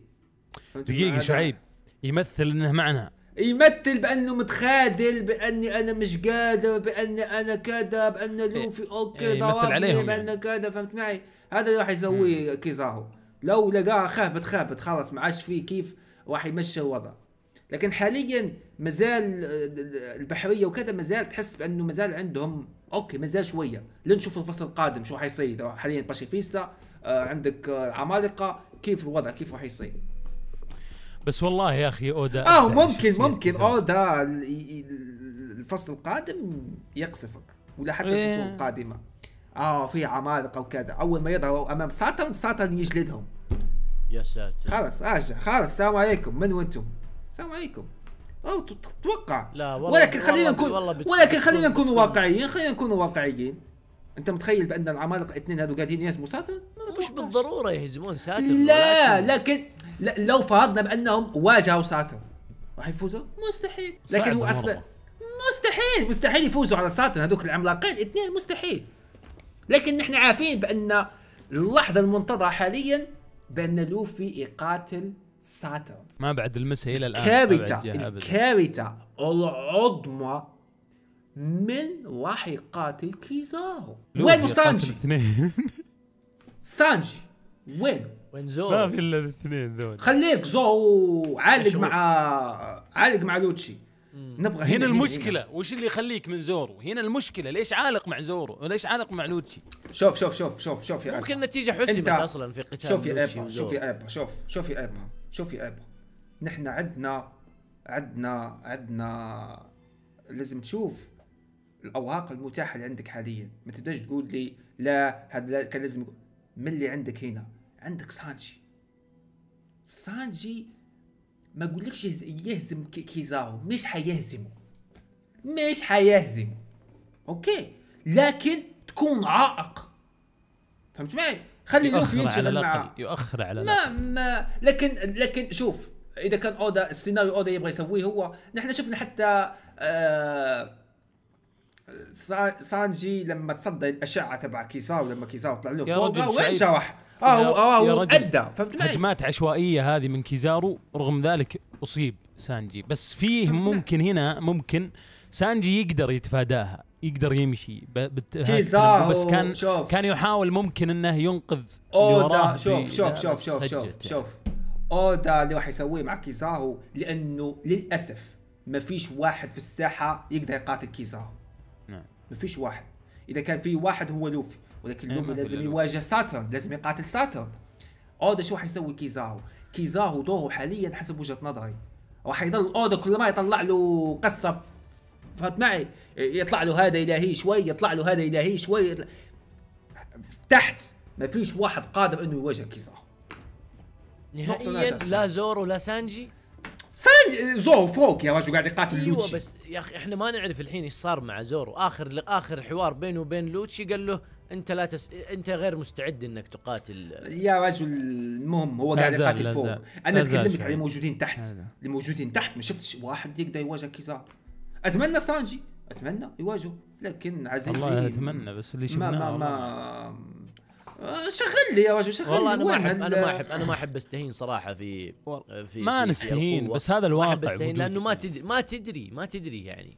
دقيقة شعيب يمثل انه معنا يمثل بانه متخاذل باني انا مش قادر باني انا كذا بان لوفي إيه. اوكي إيه، ضربني يعني. بان كذا فهمت معي هذا اللي راح يسويه كيزاهو لو لقاها خابت خابت خلاص ما عادش فيه كيف راح يمشي الوضع لكن حاليا مازال البحريه وكذا مازال تحس بانه مازال عندهم اوكي مازال شويه لنشوف الفصل القادم شو راح يصير حاليا باشيفيستا آه، عندك العمالقه آه، كيف الوضع كيف راح يصير بس والله يا اخي اودا اه ممكن ممكن اودا الفصل القادم يقصفك ولا حتى الفصول إيه. القادمه اه في عمالقه وكذا اول ما يظهروا امام ساترن ساترن يجلدهم يا ساتر خلاص اجا خلاص السلام عليكم من وانتم؟ السلام عليكم او تتوقع لا والله ولكن خلينا نكون ولكن خلينا نكون واقعيين خلينا نكون واقعيين انت متخيل بان العمالقه اثنين هذول قاعدين يهزموا ساترن؟ مش بالضروره يهزمون ساترن لا لكن لو فرضنا بانهم واجهوا ساتر راح يفوزوا؟ مستحيل لكن هو اصلا مستحيل مستحيل يفوزوا على ساتر هذوك العملاقين اثنين مستحيل لكن نحن عارفين بان اللحظه المنتظره حاليا بان لوفي يقاتل ساتر ما بعد المسه الى الان كارثه كاريتا العظمى من راح يقاتل كيزارو وين سانجي؟ سانجي وين؟ وين زو؟ ما في الا الاثنين ذول خليك زو عالق مع عالق مع لوتشي نبغى هنا, هنا المشكله هنا. وش اللي يخليك من زورو هنا المشكله ليش عالق مع زورو وليش عالق مع لوتشي شوف شوف شوف شوف شوف يا ممكن النتيجه حسمت اصلا في قتال شوف يا ابا شوف يا ابا شوف شوف يا ابا شوف يا ابا نحن عندنا عندنا عندنا لازم تشوف الاوراق المتاحه اللي عندك حاليا ما تبداش تقول لي لا هذا كان لازم من اللي عندك هنا عندك سانجي سانجي ما اقولكش يهزم كيزارو مش حيهزمه مش حيهزمه اوكي لكن تكون عائق فهمت معي خلي لوفي ينشغل معاه يؤخر على ما ما لكن لكن شوف اذا كان اودا السيناريو اودا يبغى يسويه هو نحن شفنا حتى آه سانجي لما تصدى الاشعه تبع كيزاو لما كيزاو طلع له فوق وين شرح اه هو اه هو ادى فهمت هجمات عشوائيه هذه من كيزارو رغم ذلك اصيب سانجي بس فيه ممكن هنا ممكن سانجي يقدر يتفاداها يقدر يمشي كيزارو بس كان شوف. كان يحاول ممكن انه ينقذ اودا شوف شوف شوف شوف يعني. شوف شوف اودا اللي راح يسويه مع كيزارو لانه للاسف ما فيش واحد في الساحه يقدر يقاتل كيزارو نعم ما فيش واحد اذا كان في واحد هو لوفي ولكن إيه، لوفي لازم يواجه ساترن لازم يقاتل ساترن اودا شو حيسوي كيزاهو كيزاهو دوره حاليا حسب وجهه نظري راح يضل اودا كل ما يطلع له قصه فهمت معي يطلع له هذا الهي شوي يطلع له هذا الهي شوي يطلع... تحت ما فيش واحد قادر انه يواجه كيزاهو نهائيا لا زورو لا سانجي سانجي زورو فوق يا رجل قاعد يقاتل أيوة لوتشي بس يا اخي احنا ما نعرف الحين ايش صار مع زورو اخر اخر حوار بينه وبين لوتشي قال له انت لا تس... انت غير مستعد انك تقاتل يا رجل المهم هو قاعد يقاتل فوق انا اتكلمت على الموجودين تحت اللي موجودين تحت ما شفتش واحد يقدر يواجه كيزار اتمنى سانجي اتمنى يواجهه لكن عزيزي والله اتمنى بس اللي شفناه ما ما, ما شغل لي يا رجل شغل والله انا ما احب انا ما احب انا ما احب استهين صراحه في في ما نستهين بس هذا الواقع ما احب استهين لانه ما تدري ما تدري ما تدري يعني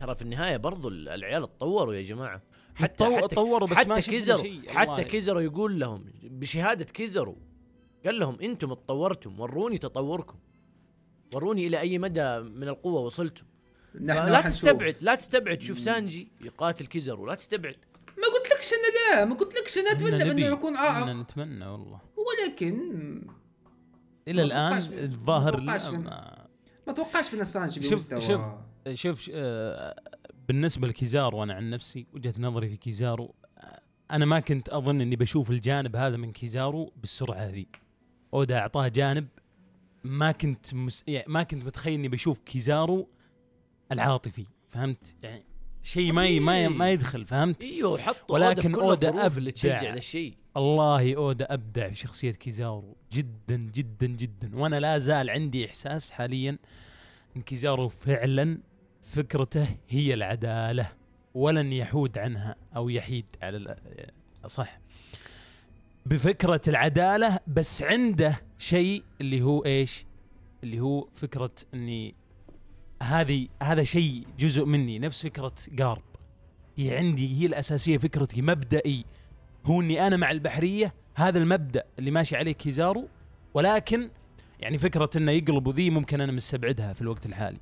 ترى في النهايه برضو العيال تطوروا يا جماعه حتى حتى طوروا بس حتى ما كيزرو حتى كيزرو يقول لهم بشهاده كيزرو قال لهم انتم تطورتم وروني تطوركم وروني الى اي مدى من القوه وصلتم نحن لا تستبعد لا تستبعد شوف سانجي يقاتل كيزرو لا تستبعد ما قلت لكش انا لا ما قلت لكش انا اتمنى انه يكون عاق نتمنى والله ولكن الى الان الظاهر ما توقعش من السانجي بمستوى شوف شوف, شوف آه، بالنسبه لكيزارو انا عن نفسي وجهه نظري في كيزارو انا ما كنت اظن اني بشوف الجانب هذا من كيزارو بالسرعه هذه اودا اعطاه جانب ما كنت مس... يعني ما كنت متخيل اني بشوف كيزارو العاطفي فهمت يعني شيء ما ي... ما ي... ما يدخل فهمت ايوه حطوا ولكن اودا ابدع تشجع الشيء الله اودا ابدع في شخصيه كيزارو جدا جدا جدا وانا لا زال عندي احساس حاليا ان كيزارو فعلا فكرته هي العداله ولن يحود عنها او يحيد على صح بفكره العداله بس عنده شيء اللي هو ايش؟ اللي هو فكره اني هذه هذا شيء جزء مني نفس فكره قارب هي عندي هي الاساسيه فكرتي مبدئي هو اني انا مع البحريه هذا المبدا اللي ماشي عليه كيزارو ولكن يعني فكره انه يقلب ذي ممكن انا مستبعدها في الوقت الحالي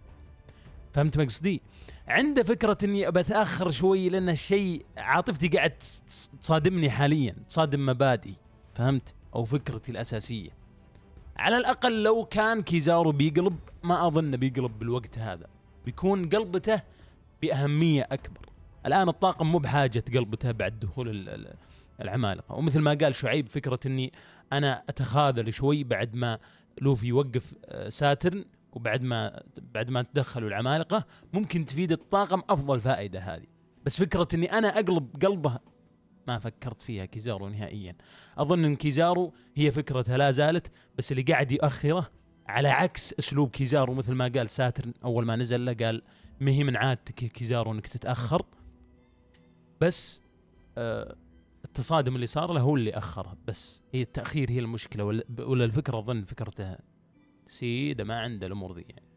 فهمت مقصدي؟ عنده فكرة اني بتاخر شوي لان الشيء عاطفتي قاعد تصادمني حاليا، تصادم مبادئي، فهمت؟ او فكرتي الاساسية. على الاقل لو كان كيزارو بيقلب ما اظن بيقلب بالوقت هذا، بيكون قلبته باهمية اكبر. الان الطاقم مو بحاجة قلبته بعد دخول العمالقة، ومثل ما قال شعيب فكرة اني انا اتخاذل شوي بعد ما لوفي يوقف آه، ساترن وبعد ما بعد ما تدخلوا العمالقه ممكن تفيد الطاقم افضل فائده هذه بس فكره اني انا اقلب قلبه ما فكرت فيها كيزارو نهائيا اظن ان كيزارو هي فكرتها لا زالت بس اللي قاعد يؤخره على عكس اسلوب كيزارو مثل ما قال ساترن اول ما نزل له قال ما هي من عادتك كيزارو انك تتاخر بس آه التصادم اللي صار له هو اللي اخره بس هي التاخير هي المشكله ولا الفكره اظن فكرته سيده ما عنده الامور ذي يعني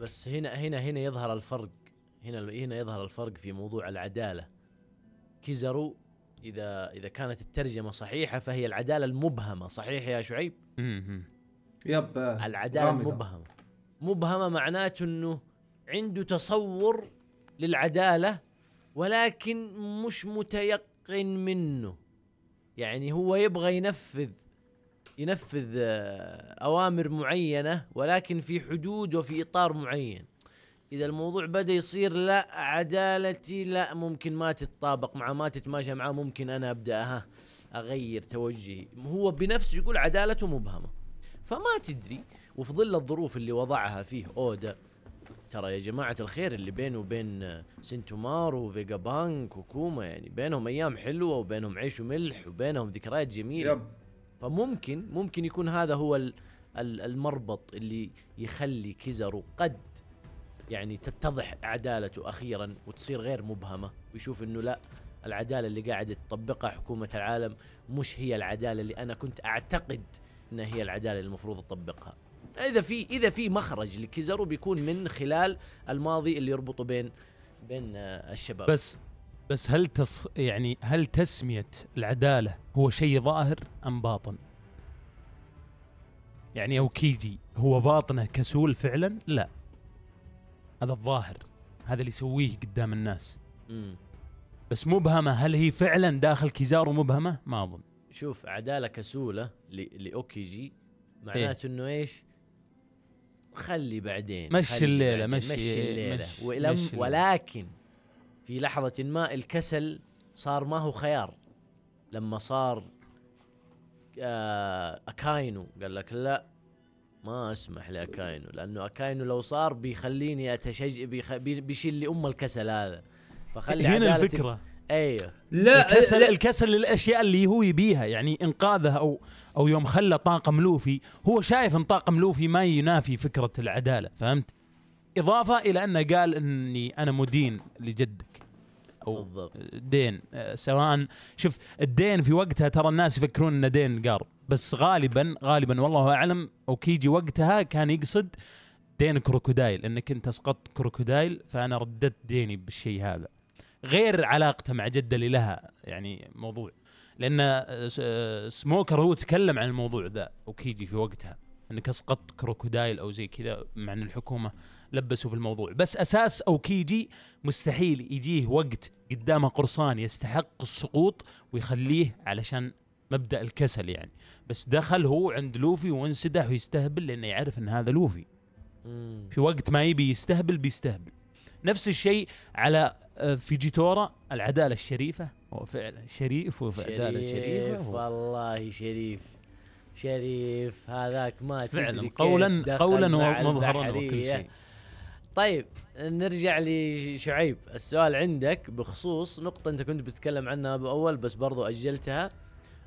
بس هنا هنا هنا يظهر الفرق هنا هنا يظهر الفرق في موضوع العداله كيزارو اذا اذا كانت الترجمه صحيحه فهي العداله المبهمه صحيح يا شعيب يب آه، العداله غامضة. المبهمه مبهمه معناته انه عنده تصور للعداله ولكن مش متيقن منه يعني هو يبغى ينفذ ينفذ آه، اوامر معينه ولكن في حدود وفي اطار معين اذا الموضوع بدا يصير لا عدالتي لا ممكن ما تتطابق معه ما تتماشى معه ممكن انا ابدا ها اغير توجهي هو بنفسه يقول عدالته مبهمه فما تدري وفي ظل الظروف اللي وضعها فيه اودا ترى يا جماعة الخير اللي بينه وبين آه، سنتومار وفيجا بانك وكوما يعني بينهم أيام حلوة وبينهم عيش وملح وبينهم ذكريات جميلة يب. فممكن ممكن يكون هذا هو المربط اللي يخلي كيزارو قد يعني تتضح عدالته اخيرا وتصير غير مبهمه ويشوف انه لا العداله اللي قاعده تطبقها حكومه العالم مش هي العداله اللي انا كنت اعتقد انها هي العداله اللي المفروض اطبقها. اذا في اذا في مخرج لكيزارو بيكون من خلال الماضي اللي يربطه بين بين آه، الشباب. بس بس هل تص... يعني هل تسميه العداله هو شيء ظاهر ام باطن؟ يعني اوكيجي هو باطنه كسول فعلا؟ لا هذا الظاهر هذا اللي يسويه قدام الناس مم. بس مبهمه هل هي فعلا داخل كيزارو مبهمه؟ ما اظن شوف عداله كسوله ل... لاوكيجي معناته إيه؟ انه ايش؟ خلي بعدين مشي الليله مشي, مشي الليله مش ولم مش ولكن في لحظة ما الكسل صار ما هو خيار لما صار آه، أكاينو قال لك لا ما اسمح لأكاينو لأنه أكاينو لو صار بيخليني أتشج بيخ... بيشيل لي أم الكسل هذا فخلي هنا الفكرة ايوه لا الكسل, لا الكسل للاشياء اللي هو يبيها يعني انقاذه او او يوم خلى طاقم لوفي هو شايف ان طاقم لوفي ما ينافي فكره العداله فهمت؟ اضافه الى انه قال اني انا مدين لجدك او بالضبط. دين آه، سواء شوف الدين في وقتها ترى الناس يفكرون انه دين قار بس غالبا غالبا والله اعلم اوكيجي وقتها كان يقصد دين كروكودايل انك انت اسقطت كروكودايل فانا رددت ديني بالشيء هذا غير علاقته مع جده اللي لها يعني موضوع لان آه، آه، سموكر هو تكلم عن الموضوع ذا وكيجي في وقتها انك اسقطت كروكودايل او زي كذا مع ان الحكومه لبسوا في الموضوع بس اساس اوكيجي مستحيل يجيه وقت قدامه قرصان يستحق السقوط ويخليه علشان مبدا الكسل يعني بس دخل هو عند لوفي وانسدح ويستهبل لانه يعرف ان هذا لوفي في وقت ما يبي يستهبل بيستهبل نفس الشيء على آه، في جيتورا العداله الشريفه هو فعلا شريف وعداله شريفه والله شريف شريف هذاك ما فعلا قولا قولا ومظهرا وكل شيء طيب نرجع لشعيب السؤال عندك بخصوص نقطة أنت كنت بتتكلم عنها بأول بس برضو أجلتها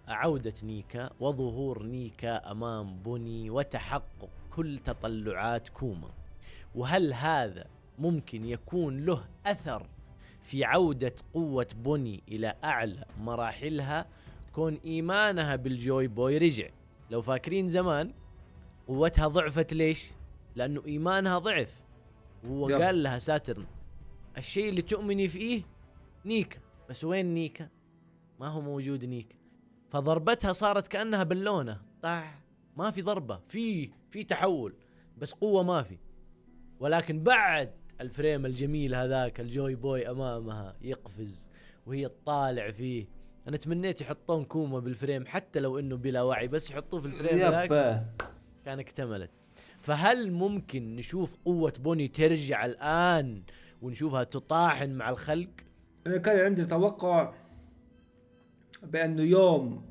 عودة نيكا وظهور نيكا أمام بني وتحقق كل تطلعات كوما وهل هذا ممكن يكون له أثر في عودة قوة بني إلى أعلى مراحلها كون إيمانها بالجوي بوي رجع لو فاكرين زمان قوتها ضعفت ليش؟ لأنه إيمانها ضعف وقال لها ساترن الشيء اللي تؤمني فيه نيكا بس وين نيكا ما هو موجود نيكا فضربتها صارت كانها بلونه طح ما في ضربه في في تحول بس قوه ما في ولكن بعد الفريم الجميل هذاك الجوي بوي امامها يقفز وهي تطالع فيه انا تمنيت يحطون كوما بالفريم حتى لو انه بلا وعي بس يحطوه في الفريم هذاك كان اكتملت فهل ممكن نشوف قوة بوني ترجع الآن ونشوفها تطاحن مع الخلق؟ أنا كان عندي توقع بأنه يوم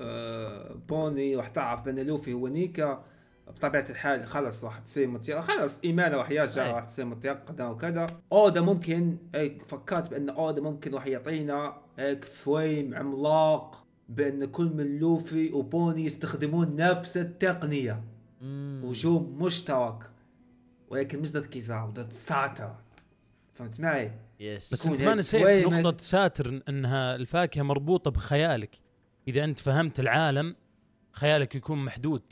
آه، بوني راح تعرف بأن لوفي هو نيكا بطبيعة الحال خلص راح تصير متيقنة خلص إيمانه راح يرجع راح تصير متيقنة وكذا أودا ممكن هيك فكرت بأن أودا ممكن راح يعطينا هيك فريم عملاق بأن كل من لوفي وبوني يستخدمون نفس التقنية وجوب مشترك ولكن مش ضد كيزا ضد ساتر فهمت معي؟ يس بس انت ما نسيت نقطة ساترن انها الفاكهة مربوطة بخيالك اذا انت فهمت العالم خيالك يكون محدود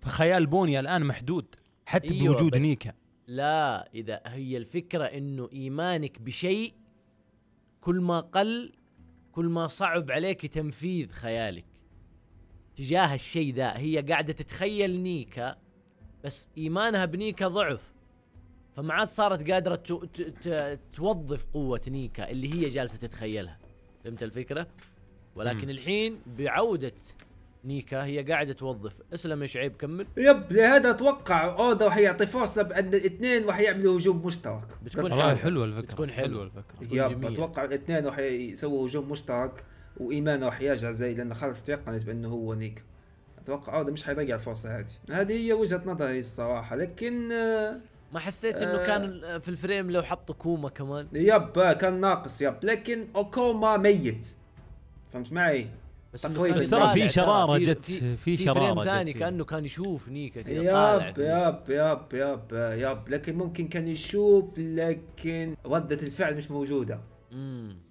فخيال بونيا الان محدود حتى أيوة بوجود نيكا لا اذا هي الفكرة انه ايمانك بشيء كل ما قل كل ما صعب عليك تنفيذ خيالك تجاه الشيء ذا هي قاعده تتخيل نيكا بس ايمانها بنيكا ضعف فما عاد صارت قادره توظف قوه نيكا اللي هي جالسه تتخيلها فهمت الفكره ولكن م. الحين بعوده نيكا هي قاعده توظف اسلم يا شعيب كمل يب لهذا اتوقع اودا راح يعطي فرصه بان الاثنين راح يعملوا هجوم مشترك بتكون حلوه الفكره بتكون حلوه الفكره يب اتوقع الاثنين راح يسووا هجوم مشترك وايمان راح يرجع زي لان خلاص تيقنت بانه هو نيك اتوقع هذا مش حيضيع الفرصه هذه هذه هي وجهه نظري الصراحه لكن ما حسيت انه آه كان في الفريم لو حطوا كوما كمان يب كان ناقص يب لكن اوكوما ميت فهمت معي؟ بس تقريبا بس ترى في شراره جت في, شراره جت ثاني كانه كان يشوف نيكا ياب ياب, ياب ياب ياب ياب لكن ممكن كان يشوف لكن رده الفعل مش موجوده امم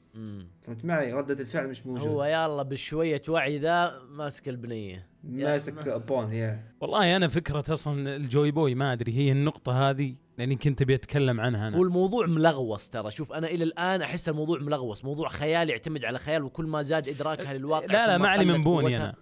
فهمت معي ردة الفعل مش موجودة هو يلا بشوية وعي ذا ماسك البنية ماسك بون يا والله انا فكرة اصلا الجوي بوي ما ادري هي النقطة هذه لاني كنت ابي اتكلم عنها انا والموضوع ملغوص ترى شوف انا الى الان احس الموضوع ملغوص موضوع خيال يعتمد على خيال وكل ما زاد ادراكها للواقع لا لا ما علي من بوني انا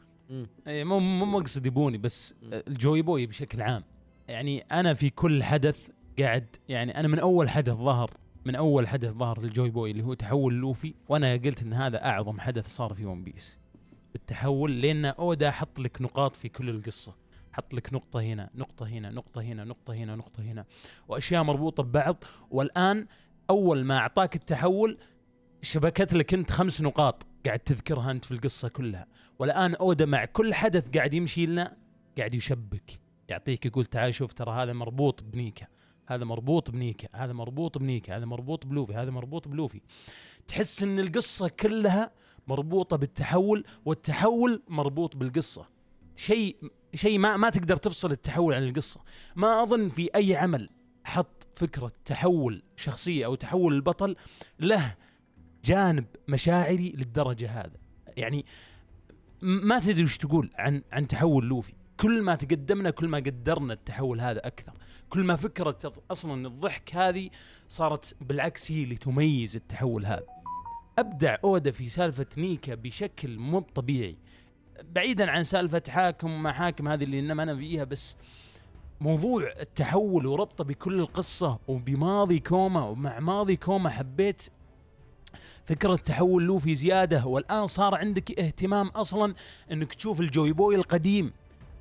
اي مو مو مقصد بوني بس الجوي بوي بشكل عام يعني انا في كل حدث قاعد يعني انا من اول حدث ظهر من اول حدث ظهر الجوي بوي اللي هو تحول لوفي وانا قلت ان هذا اعظم حدث صار في ون بيس التحول لان اودا حط لك نقاط في كل القصه حط لك نقطة هنا نقطة هنا نقطة هنا نقطة هنا نقطة هنا وأشياء مربوطة ببعض والآن أول ما أعطاك التحول شبكت لك أنت خمس نقاط قاعد تذكرها أنت في القصة كلها والآن أودا مع كل حدث قاعد يمشي لنا قاعد يشبك يعطيك يقول تعال شوف ترى هذا مربوط بنيكا هذا مربوط بنيكا هذا مربوط بنيكا هذا مربوط بلوفي هذا مربوط بلوفي تحس ان القصه كلها مربوطه بالتحول والتحول مربوط بالقصه شيء شيء ما ما تقدر تفصل التحول عن القصه ما اظن في اي عمل حط فكره تحول شخصيه او تحول البطل له جانب مشاعري للدرجه هذا يعني ما تدري وش تقول عن عن تحول لوفي كل ما تقدمنا كل ما قدرنا التحول هذا اكثر كل ما فكره اصلا الضحك هذه صارت بالعكس هي اللي تميز التحول هذا ابدع اودا في سالفه نيكا بشكل مو طبيعي بعيدا عن سالفه حاكم ما حاكم هذه اللي انما انا فيها بس موضوع التحول وربطه بكل القصه وبماضي كوما ومع ماضي كوما حبيت فكرة تحول لوفي زيادة والآن صار عندك اهتمام أصلا أنك تشوف الجوي بوي القديم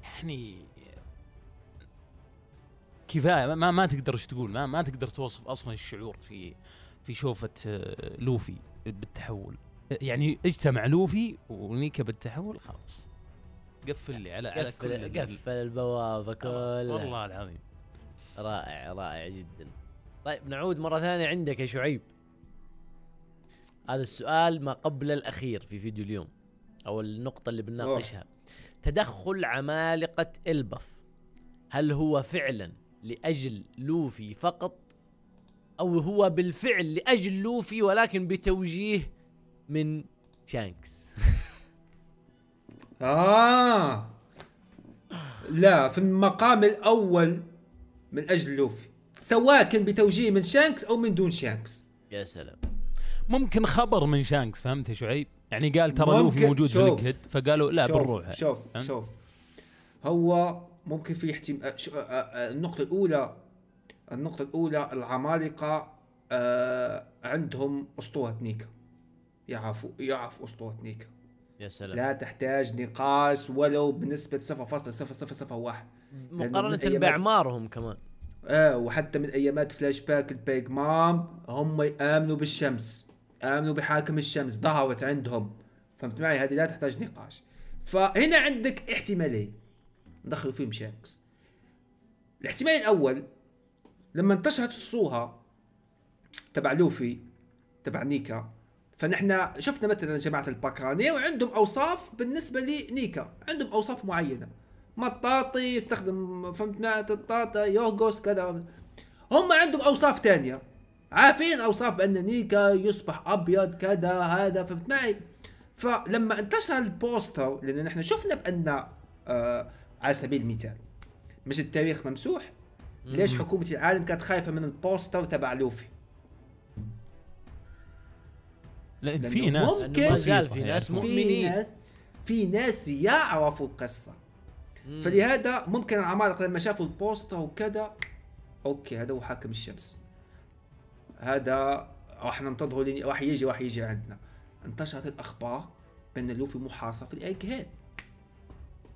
يعني كفايه ما ما تقدر ايش تقول ما, ما تقدر توصف اصلا الشعور في في شوفه آه، لوفي بالتحول يعني اجتمع لوفي ونيكا بالتحول خلاص قفل لي على على كل قفل البوابه كلها والله العظيم رائع رائع جدا طيب نعود مره ثانيه عندك يا شعيب هذا السؤال ما قبل الاخير في فيديو اليوم او النقطه اللي بنناقشها تدخل عمالقه البف هل هو فعلا لأجل لوفي فقط أو هو بالفعل لأجل لوفي ولكن بتوجيه من شانكس آه لا في المقام الأول من أجل لوفي سواء كان بتوجيه من شانكس أو من دون شانكس يا سلام ممكن خبر من شانكس فهمت شعيب يعني قال ترى لوفي موجود في فقالوا لا شوف بنروح شوف شوف هو ممكن في احتم... آه، آه، آه، النقطة الأولى النقطة الأولى العمالقة عندهم أسطورة نيكا يعرفوا يعرف أسطورة نيكا يا سلام لا تحتاج نقاش ولو بنسبة 0.0001 مقارنة بأعمارهم كمان اه وحتى من ايامات فلاش باك البيج مام هم يامنوا بالشمس امنوا بحاكم الشمس ظهرت عندهم فهمت معي هذه لا تحتاج نقاش فهنا عندك احتمالين دخلوا فيه شانكس الاحتمال الاول لما انتشرت الصوره تبع لوفي تبع نيكا فنحن شفنا مثلا جماعه الباكراني وعندهم اوصاف بالنسبه لنيكا عندهم اوصاف معينه مطاطي يستخدم فهمت مات الطاطا يوغوس كذا هم عندهم اوصاف ثانيه عارفين اوصاف بان نيكا يصبح ابيض كذا هذا فهمت معي فلما انتشر البوستر لان نحن شفنا بان آه على سبيل المثال مش التاريخ ممسوح ليش حكومة العالم كانت خايفة من البوستر تبع لوفي لان في ناس ممكن مازال في ناس مؤمنين في ناس في ناس يعرفوا القصة فلهذا ممكن العمالقة لما شافوا البوستر وكذا اوكي هذا هو حاكم الشمس هذا راح ننتظره لين راح يجي راح يجي عندنا انتشرت الاخبار بان لوفي محاصر في الايج هيد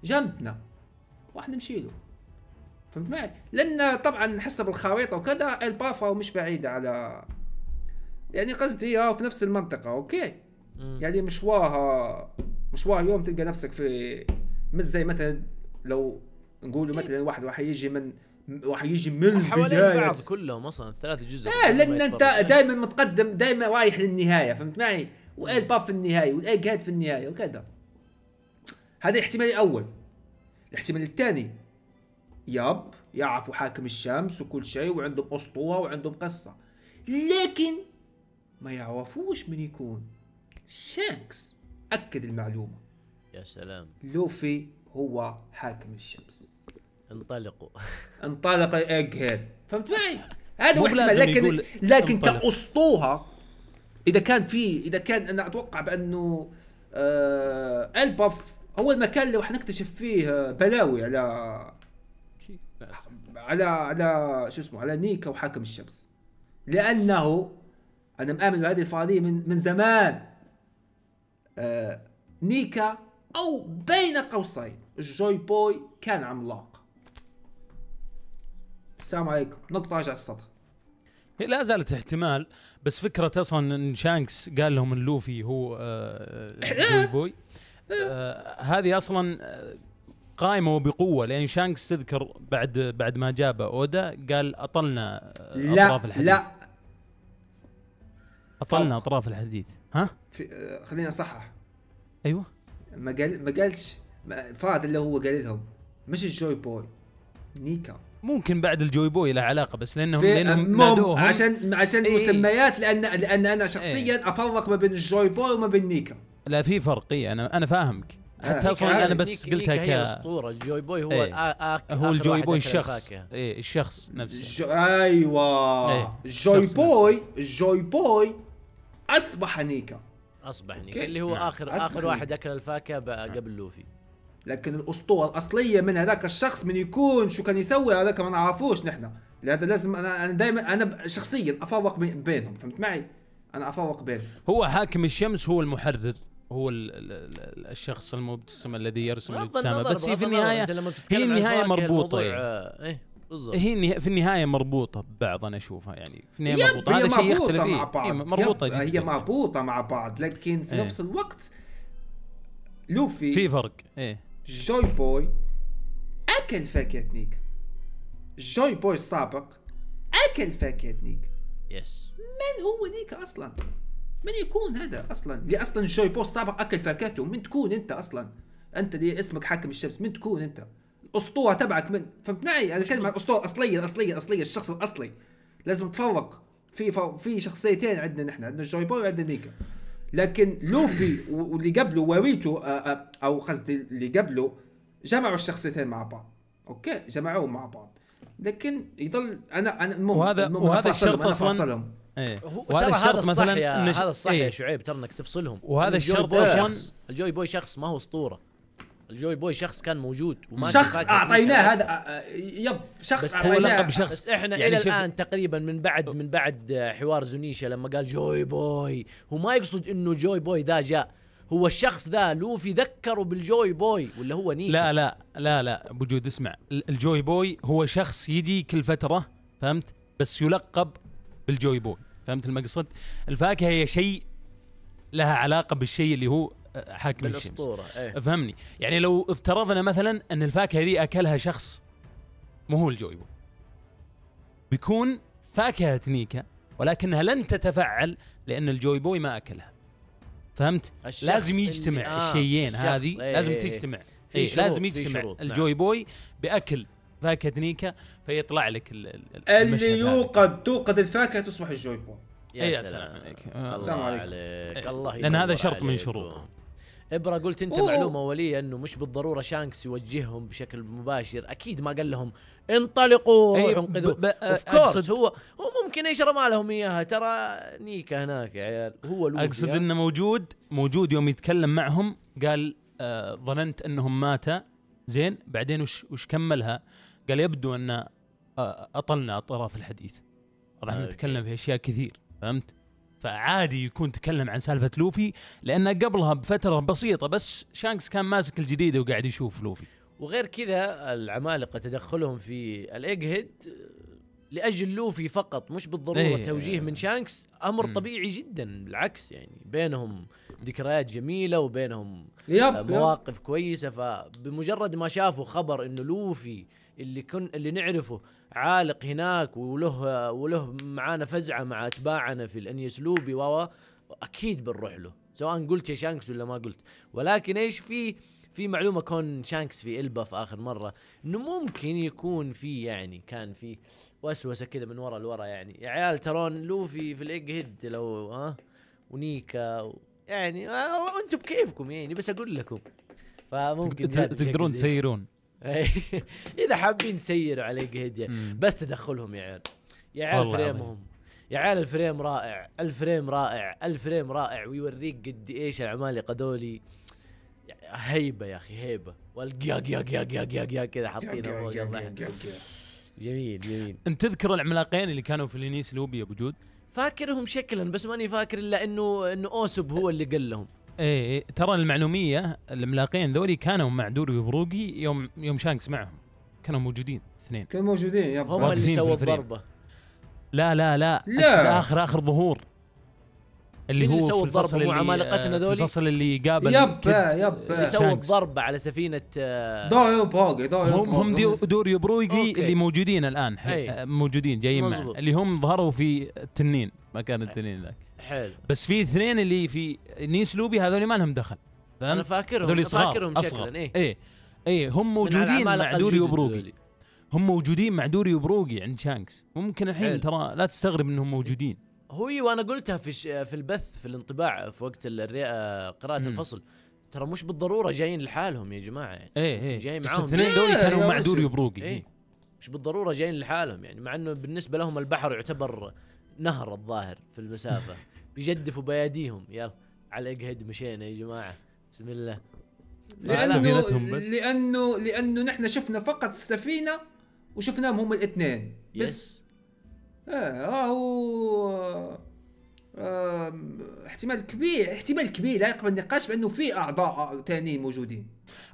جنبنا واحد له فهمت معي لان طبعا حسب الخريطه وكذا البافا مش بعيده على يعني قصدي هي في نفس المنطقه اوكي يعني مشوارها مشوار يوم تلقى نفسك في مش زي مثلا لو نقولوا إيه. مثلا واحد راح يجي من راح يجي من البدايه بعض كلهم اصلا ثلاثة جزء ايه لان انت دائما متقدم دائما رايح للنهايه فهمت معي والباب في النهايه والاي في النهايه وكذا هذا احتمال اول الاحتمال الثاني ياب يعرفوا حاكم الشمس وكل شيء وعندهم اسطوره وعندهم قصة لكن ما يعرفوش من يكون شانكس أكد المعلومة يا سلام لوفي هو حاكم الشمس انطلقوا انطلق الايج هيد فهمت معي؟ هذا هو احتمال لكن لكن انطلق. كاسطوها اذا كان في اذا كان انا اتوقع بانه آه الباف اول مكان لو حنكتشف فيه آه، بلاوي على على على شو اسمه على نيكا وحاكم الشمس لانه انا مآمن بهذه الفرضيه من من زمان آه نيكا او بين قوسين جوي بوي كان عملاق السلام عليكم نقطه راجع السطر هي لا زالت احتمال بس فكره اصلا ان شانكس قال لهم اللوفي هو آه جوي بوي آه إيه. هذه اصلا آه، قائمه وبقوه لان شانكس تذكر بعد بعد ما جابه اودا قال اطلنا آه، لا اطراف الحديث لا اطلنا اطراف الحديث ها؟ في آه، خليني اصحح ايوه ما قال ما قالش فهد اللي هو قال لهم مش الجوي بوي نيكا ممكن بعد الجوي بوي له علاقه بس لانهم لانهم عشان عشان عشان إيه, إيه. لان لان انا شخصيا إيه. افرق ما بين الجوي بوي وما بين نيكا لا في فرق انا انا فاهمك آه، حتى اصلا انا بس نيك قلتها ك هي اسطوره الجوي بوي هو ايه آك هو الجوي بوي الشخص اي الشخص نفسه جو... ايوه ايه الجوي بوي الجوي بوي اصبح نيكا اصبح نيكا كي. اللي هو نعم. اخر اخر واحد اكل الفاكهه نعم. قبل لوفي لكن الاسطوره الاصليه من هذاك الشخص من يكون شو كان يسوي هذاك ما نعرفوش نحن لهذا لازم انا انا دائما انا شخصيا افوق بينهم فهمت معي؟ انا افوق بينهم هو حاكم الشمس هو المحرر هو الـ الـ الشخص المبتسم الذي يرسم الابتسامه بس هي في النهايه يعني. إيه، هي النهايه مربوطه يعني. ايه هي في النهايه مربوطه ببعض انا اشوفها يعني في النهايه مربوطه هذا شيء يختلف مع إيه، بعض مربوطه جدا هي مربوطه مع بعض لكن في ايه. نفس الوقت لوفي في فرق ايه جوي بوي اكل فاكهه نيك جوي بوي السابق اكل فاكهه نيك يس من هو نيك اصلا من يكون هذا اصلا اللي اصلا جوي بوست سابق اكل فاكهته من تكون انت اصلا انت اللي اسمك حاكم الشمس من تكون انت الاسطوره تبعك من فهمت معي انا اتكلم عن الاسطوره الاصليه الاصليه الاصليه الشخص الاصلي لازم تفرق في في شخصيتين عندنا نحن عندنا جوي بوي وعندنا نيكا لكن لوفي واللي قبله وريتو او قصدي اللي قبله جمعوا الشخصيتين مع بعض اوكي جمعوهم مع بعض لكن يضل انا انا المهم وهذا المهم وهذا الشرط اصلا ايه وهذا الشرط مثلا هذا الصح يا إيه. شعيب ترى انك تفصلهم وهذا الشرط اصلا الجوي بوي شخص ما هو اسطوره الجوي بوي شخص كان موجود وما شخص اعطيناه هذا آه، آه، يب شخص اعطيناه لقب شخص بس احنا يعني الى الان تقريبا من بعد من بعد آه، حوار زونيشا لما قال جوي بوي هو ما يقصد انه جوي بوي ذا جاء هو الشخص ذا لوفي ذكره بالجوي بوي ولا هو نيكا لا لا لا لا بوجود اسمع الجوي بوي هو شخص يجي كل فتره فهمت بس يلقب بالجوي بوي فهمت المقصد الفاكهه هي شيء لها علاقه بالشيء اللي هو آه، حاكم بالأسطورة. الشمس ايه. فهمني يعني لو افترضنا مثلا ان الفاكهه دي اكلها شخص مو هو الجوي بوي بيكون فاكهه نيكا ولكنها لن تتفعل لان الجوي بوي ما اكلها فهمت لازم يجتمع الشيئين آه الشيئين هذه إيه،, إيه. ايه. لازم تجتمع ايه. لازم يجتمع الجوي نعم. بوي باكل فاكهه نيكا فيطلع لك اللي يوقد توقد الفاكهه تصبح الجوي بون يا سلام عليك الله عليك إيه. الله لان هذا شرط من شروطهم ابره قلت انت أوه. معلومه وليه انه مش بالضروره شانكس يوجههم بشكل مباشر اكيد ما قال لهم انطلقوا روحوا إيه، انقذوا اوف آه، هو هو ممكن ايش رمى لهم اياها ترى نيكا هناك يا عيال هو لوبيا اقصد انه موجود موجود يوم يتكلم معهم قال آه ظننت انهم مات زين بعدين وش وش كملها قال يبدو ان آه، اطلنا اطراف الحديث طبعا آه نتكلم في اشياء كثير فهمت فعادي يكون تكلم عن سالفه لوفي لان قبلها بفتره بسيطه بس شانكس كان ماسك الجديده وقاعد يشوف لوفي وغير كذا العمالقه تدخلهم في الايج هيد آه، لاجل لوفي فقط مش بالضروره ايه توجيه ايه من شانكس امر م. طبيعي جدا بالعكس يعني بينهم ذكريات جميله وبينهم يب مواقف يب. كويسه فبمجرد ما شافوا خبر انه لوفي اللي كن اللي نعرفه عالق هناك وله وله معانا فزعه مع اتباعنا في الانيس لوبي و اكيد بنروح له سواء قلت يا شانكس ولا ما قلت ولكن ايش في في معلومه كون شانكس في البا في اخر مره انه ممكن يكون في يعني كان في وسوسه كذا من ورا لورا يعني يا عيال ترون لوفي في الايج هيد لو ها ونيكا يعني والله انتم بكيفكم يعني بس اقول لكم فممكن تقدرون تسيرون إيه. اذا حابين تسيروا على قهدية يعني، بس تدخلهم يا عيال يا عيال فريمهم يا عيال الفريم رائع الفريم رائع الفريم رائع ويوريك قد ايش العمالقه دولي هيبه يا اخي هيبه والقياق ياق ياق ياق ياق كذا حاطينه فوق جميل جميل انت تذكر العملاقين اللي كانوا في لينيس لوبي ابو جود؟ فاكرهم شكلا بس ماني فاكر الا انه انه اوسب هو اللي قال لهم ايه, إيه، ترى المعلوميه العملاقين ذولي كانوا مع دوري وبروقي يوم يوم شانكس معهم كانوا موجودين اثنين كانوا موجودين يا هم اللي سووا الضربه لا لا لا لا اخر اخر ظهور اللي هو سوى الضربه مو عمالقتنا ذولي الفصل اللي قابل يب يب اللي سوى الضربه على سفينه آه، دوريو بروجي دوريو هم هم دوريو بروجي اللي موجودين الان آه، موجودين جايين معنا اللي هم ظهروا في التنين مكان التنين ذاك حلو بس في اثنين اللي في نيس لوبي هذول ما لهم دخل انا فاكرهم هذول صغار فاكرهم اصغر اي اي إيه, إيه. إيه، هم موجودين مع دوريو بروجي هم موجودين مع دوريو وبروقي عند شانكس ممكن الحين ترى لا تستغرب انهم موجودين هو وانا قلتها في في البث في الانطباع في وقت قراءه الفصل ترى مش بالضروره جايين لحالهم يا جماعه يعني ايه ايه جاي معاهم الاثنين دول إيه، كانوا مع دوري وبروقي إيه. مش بالضروره جايين لحالهم يعني مع انه بالنسبه لهم البحر يعتبر نهر الظاهر في المسافه بيجدفوا بياديهم يلا على اجهد مشينا يا جماعه بسم الله لانه لانه لانه نحن شفنا فقط السفينه وشفناهم هم الاثنين بس اه راهو آه احتمال كبير احتمال كبير لا يقبل النقاش بانه في اعضاء ثانيين موجودين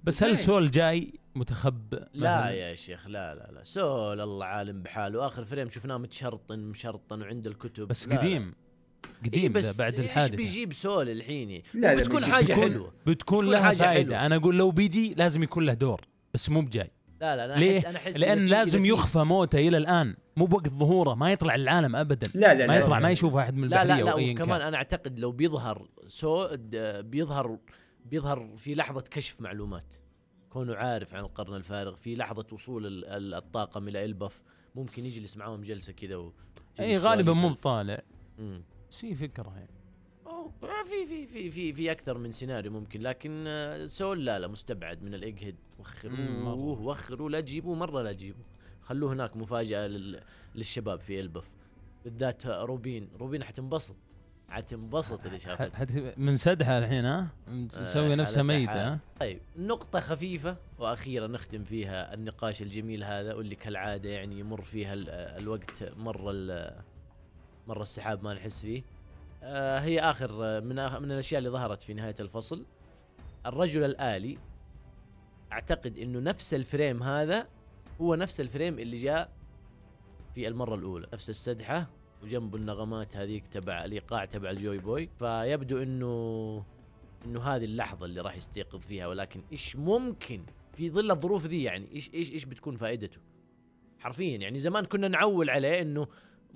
بس هل إيه. سول جاي متخب لا يا شيخ لا لا لا سول الله عالم بحاله اخر فريم شفناه متشرطن مشرطن وعند الكتب بس لا قديم قديم إيه بس بعد الحادثه ايش بيجيب سول الحين لا بتكون حاجه حلوه بتكون, بتكون لها فائده انا اقول لو بيجي لازم يكون له دور بس مو بجاي لا لا انا ليه؟ احس انا احس لان لازم يخفى موته الى الان مو بوقت ظهوره ما يطلع للعالم ابدا لا لا لا ما يطلع لا ما يشوفه احد من البحريه لا لا, لا وكمان انا اعتقد لو بيظهر سو بيظهر بيظهر في لحظه كشف معلومات كونه عارف عن القرن الفارغ في لحظه وصول الطاقم الى البف ممكن يجلس معاهم جلسه كذا اي غالبا مو طالع سي فكره يعني آه، في في في في في اكثر من سيناريو ممكن لكن آه، سول لا لا مستبعد من الاجهد وخروه وخروه لا تجيبوه مره لا تجيبوه خلوه هناك مفاجاه للشباب في البف بالذات آه، روبين روبين حتنبسط حتنبسط اللي شافته منسدحه الحين ها تسوي آه نفسها ميته ها طيب نقطة خفيفة وأخيرا نختم فيها النقاش الجميل هذا واللي كالعادة يعني يمر فيها الوقت مرة مرة السحاب ما نحس فيه آه، هي اخر آه، من من الاشياء اللي ظهرت في نهايه الفصل الرجل الالي اعتقد انه نفس الفريم هذا هو نفس الفريم اللي جاء في المره الاولى نفس السدحه وجنبه النغمات هذيك تبع الايقاع تبع الجوي بوي فيبدو انه انه هذه اللحظه اللي راح يستيقظ فيها ولكن ايش ممكن في ظل الظروف ذي يعني ايش ايش ايش بتكون فائدته حرفيا يعني زمان كنا نعول عليه انه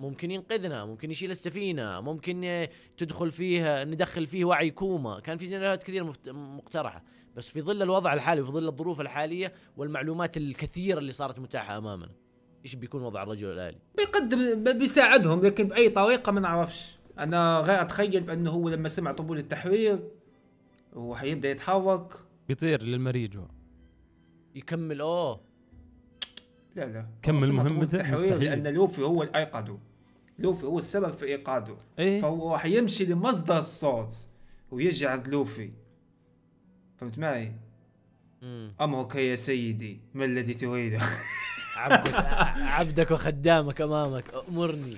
ممكن ينقذنا ممكن يشيل السفينه ممكن تدخل فيها ندخل فيه وعي كوما كان في سيناريوهات كثير مقترحه بس في ظل الوضع الحالي وفي ظل الظروف الحاليه والمعلومات الكثيره اللي صارت متاحه امامنا ايش بيكون وضع الرجل الالي بيقدم بيساعدهم لكن باي طريقه ما نعرفش انا غير اتخيل بانه هو لما سمع طبول التحرير هو حيبدا يتحرك بيطير للمريج هو يكمل اوه لا لا كمل مهمته لان لوفي هو اللي لوفي هو السبب في ايقاده إيه؟ فهو راح يمشي لمصدر الصوت ويجي عند لوفي فهمت معي؟ امم امرك يا سيدي ما الذي تريده؟ عبدك عبدك وخدامك امامك امرني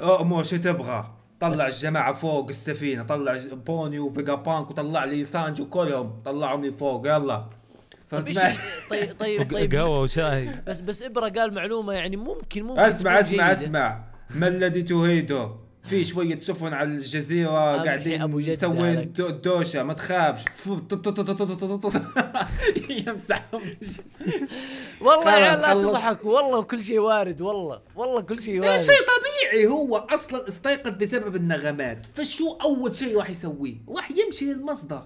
أه، امر شو تبغى؟ طلع بس. الجماعه فوق السفينه طلع بوني وفيجا بانك وطلع لي سانجو كلهم طلعهم لي فوق يلا فهمت طيب، معي؟ طيب طيب طيب قهوه وشاي بس بس ابره قال معلومه يعني ممكن ممكن اسمع اسمع اسمع ما الذي تهيده في شوية سفن على الجزيرة قاعدين مسوين دوشة ما تخافش يمسحهم والله يا لا تضحك والله كل شيء وارد والله والله كل شيء إيه، وارد شيء طبيعي هو اصلا استيقظ بسبب النغمات فشو اول شيء راح يسويه؟ راح يمشي للمصدر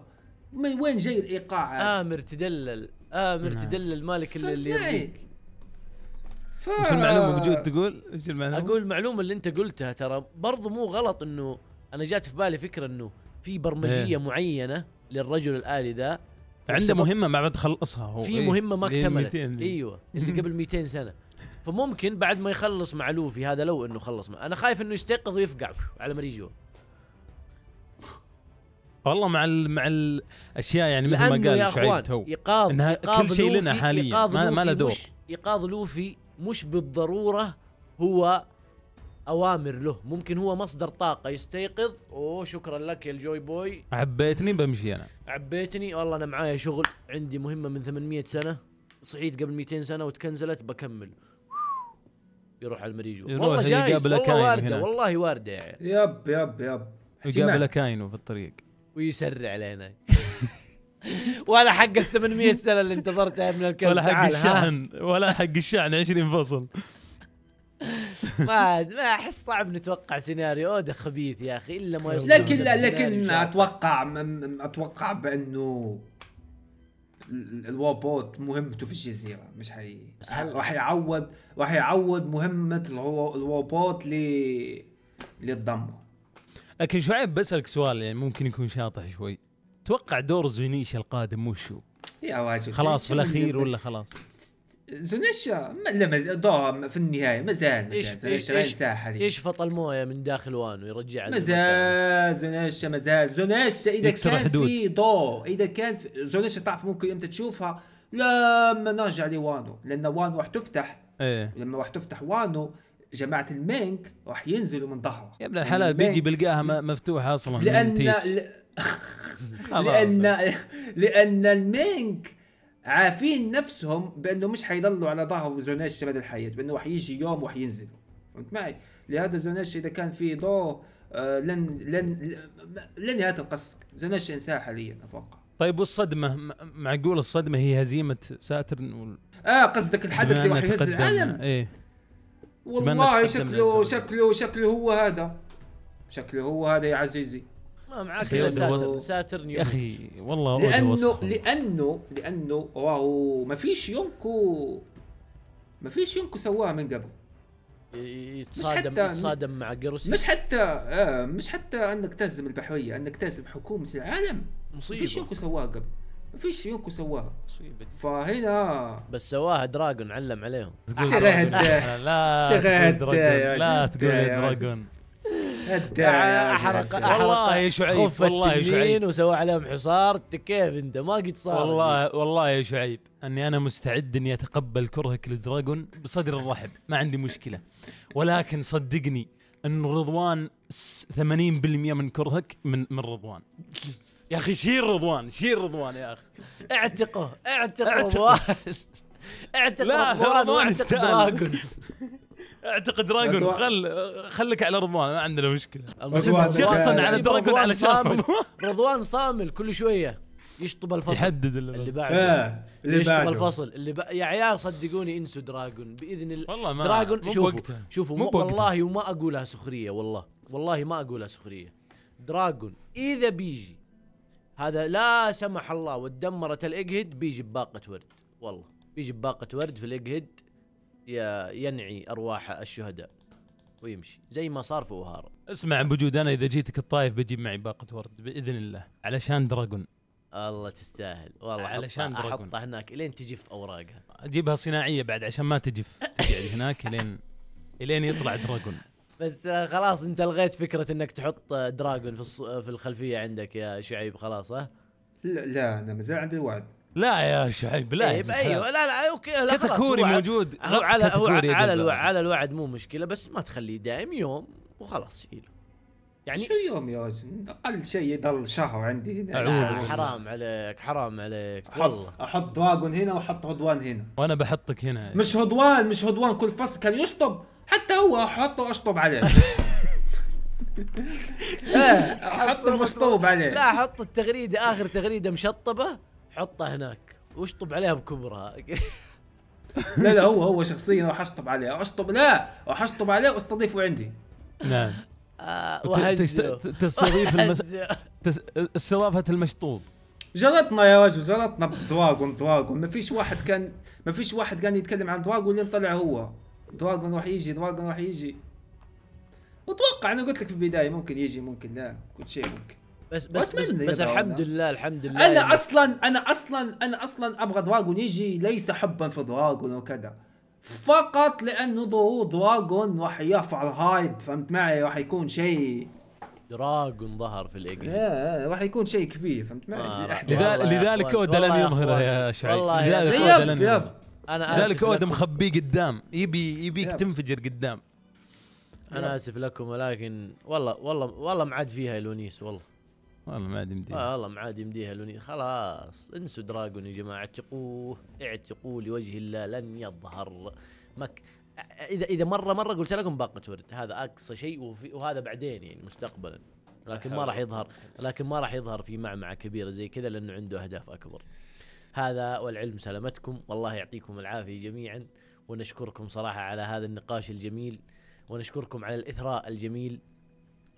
من وين جاي الايقاع امر تدلل امر نعم. تدلل مالك اللي يرضيك ف... وش المعلومه موجود تقول؟ وش المعلومه؟ اقول المعلومه اللي انت قلتها ترى برضو مو غلط انه انا جات في بالي فكره انه في برمجيه إيه. معينه للرجل الالي ذا عنده مهمه ما بعد خلصها هو في إيه؟ مهمه ما اكتملت ايوه اللي قبل 200 سنه فممكن بعد ما يخلص مع لوفي هذا لو انه خلص مع. انا خايف انه يستيقظ ويفقع على مريجو والله مع الـ مع الاشياء يعني مثل ما قال شعيب تو انها كل شيء لنا حاليا ما, ما له دور ايقاظ لوفي مش بالضروره هو اوامر له ممكن هو مصدر طاقه يستيقظ اوه شكرا لك يا الجوي بوي عبيتني بمشي انا عبيتني والله انا معايا شغل عندي مهمه من 800 سنه صحيت قبل 200 سنه وتكنزلت بكمل يروح على المريجو والله جايز والله وارده هناك. والله وارده يعني يب يب يب يقابل كاينو في الطريق ويسرع لهناك ولا حق ال 800 سنه اللي انتظرتها من الكلب ولا حق الشحن ولا حق الشحن 20 فصل ما ما احس صعب نتوقع سيناريو ده خبيث يا اخي الا ما لكن لكن اتوقع اتوقع بانه الوابوت مهمته في الجزيره مش حي راح يعوض راح يعوض مهمه الوابوت ل للضمه لكن شعيب بسالك سؤال يعني ممكن يكون شاطح شوي توقع دور زونيشا القادم وشو؟ يا واجد خلاص في الاخير ولا خلاص؟ زونيشا لا مازال في النهايه مازال مازال ساحر يشفط المويه من داخل وانو يرجع مازال زونيشا مازال زونيشا اذا كان في ضوء اذا كان زونيشا تعرف ممكن امتى تشوفها لما نرجع لوانو لان وانو راح تفتح ايه لما راح تفتح وانو جماعه المينك راح ينزلوا من ظهره يا ابن الحلال بيجي بيلقاها مفتوحه اصلا لان لان لان المينك عارفين نفسهم بانه مش حيضلوا على ظهر زونيش مدى الحياه بانه حيجي يوم وحينزلوا فهمت معي؟ لهذا زونيش اذا كان في ضوء آه لن لن لن نهايه القصه زونيش انساه حاليا اتوقع طيب والصدمه معقول الصدمه هي هزيمه ساترن وال... اه قصدك الحدث اللي راح يهز العالم ايه والله شكله شكله شكله هو هذا شكله هو هذا يا عزيزي معك ساتر ساتر يا اخي والله لانه لانه لانه واو ما فيش يونكو ما فيش يونكو سواها من قبل يتصادم مش حتى يتصادم مع قرصي مش حتى آه مش حتى انك تهزم البحريه انك تهزم حكومه العالم مصيبه ما فيش يونكو سواها قبل ما فيش يونكو سواها مصيبه فهنا بس سواها دراجون علم عليهم لا لا تقول دراجون آه، احرق احرق والله شعيب والله يا شعيب وسوى عليهم حصار انت كيف انت ما قد صار والله والله يا شعيب اني انا مستعد اني اتقبل كرهك لدراجون بصدر الرحب ما عندي مشكله ولكن صدقني ان رضوان 80% من كرهك من من رضوان يا اخي شيل رضوان شيل رضوان يا اخي اعتقه اعتق رضوان اعتق رضوان لا رضوان اعتقد دراجون خل خليك على رضوان ما عندنا مشكله شخصا على دراجون على شامل رضوان صامل كل شويه يشطب الفصل يحدد اللي بعده آه. اللي يشطب بعده. الفصل اللي ب... يا عيال صدقوني انسوا دراجون باذن الله والله ما دراجون مو شوفوا شوفوا مو والله وما اقولها سخريه والله والله ما اقولها سخريه دراجون اذا بيجي هذا لا سمح الله ودمرت الاجهد بيجي بباقه ورد والله بيجي بباقه ورد في الاجهد ينعي ارواح الشهداء ويمشي زي ما صار في اوهارا اسمع بوجود انا اذا جيتك الطايف بجيب معي باقه ورد باذن الله علشان دراجون الله تستاهل والله علشان احطها هناك لين تجف اوراقها اجيبها صناعيه بعد عشان ما تجف تقعد هناك لين لين يطلع دراجون بس خلاص انت الغيت فكره انك تحط دراجون في في الخلفيه عندك يا شعيب خلاص ها لا, لا انا ما زال عندي وعد لا يا شعيب لا إيه ايوه لا لا اوكي لا كتكوري موجود هو على هو على الوعد على الوعد مو مشكله بس ما تخليه دائم يوم وخلاص شيله يعني شو يوم يا رجل اقل شيء يضل شهر عندي هنا آه حرام عليك حرام عليك والله احط دراجون هنا واحط هدوان هنا وانا بحطك هنا مش هدوان مش هدوان كل فصل كان يشطب حتى هو احطه واشطب عليه إيه، احط المشطوب عليه لا احط التغريده اخر تغريده مشطبه حطه هناك واشطب عليها بكبرها لا لا هو هو شخصيا راح اشطب عليه اشطب لا راح اشطب عليه واستضيفه عندي نعم آه، تستضيف المس... استضافه المشطوب جلطنا يا رجل جلطنا بدراغون دراغون ما فيش واحد كان ما فيش واحد كان يتكلم عن دراغون لين طلع هو دراغون راح يجي دراغون راح يجي متوقع انا قلت لك في البدايه ممكن يجي ممكن لا كل شيء ممكن بس بس بس, بس الحمد لله الحمد لله انا يعني اصلا انا اصلا انا اصلا ابغى دراجون يجي ليس حبا في دراجون وكذا فقط لانه ظهور دراجون راح يرفع الهايب فهمت معي راح يكون شيء دراجون ظهر في الايجن إيه،, ايه راح يكون شيء كبير فهمت معي آه، لذلك اودا لن يظهره يا شعيب لذلك اودا لن يظهره انا لذلك اودا مخبيه قدام يبي يبيك تنفجر قدام انا اسف لكم ولكن والله والله والله ما عاد فيها الونيس والله والله ما عاد يمديها آه، والله ما عاد يمديها لوني خلاص انسوا دراجون يا جماعه اعتقوه اعتقوه لوجه الله لن يظهر مك اذا اذا مره مره قلت لكم باقه ورد هذا اقصى شيء وهذا بعدين يعني مستقبلا لكن ما راح يظهر لكن ما راح يظهر في معمعه كبيره زي كذا لانه عنده اهداف اكبر هذا والعلم سلامتكم والله يعطيكم العافيه جميعا ونشكركم صراحه على هذا النقاش الجميل ونشكركم على الاثراء الجميل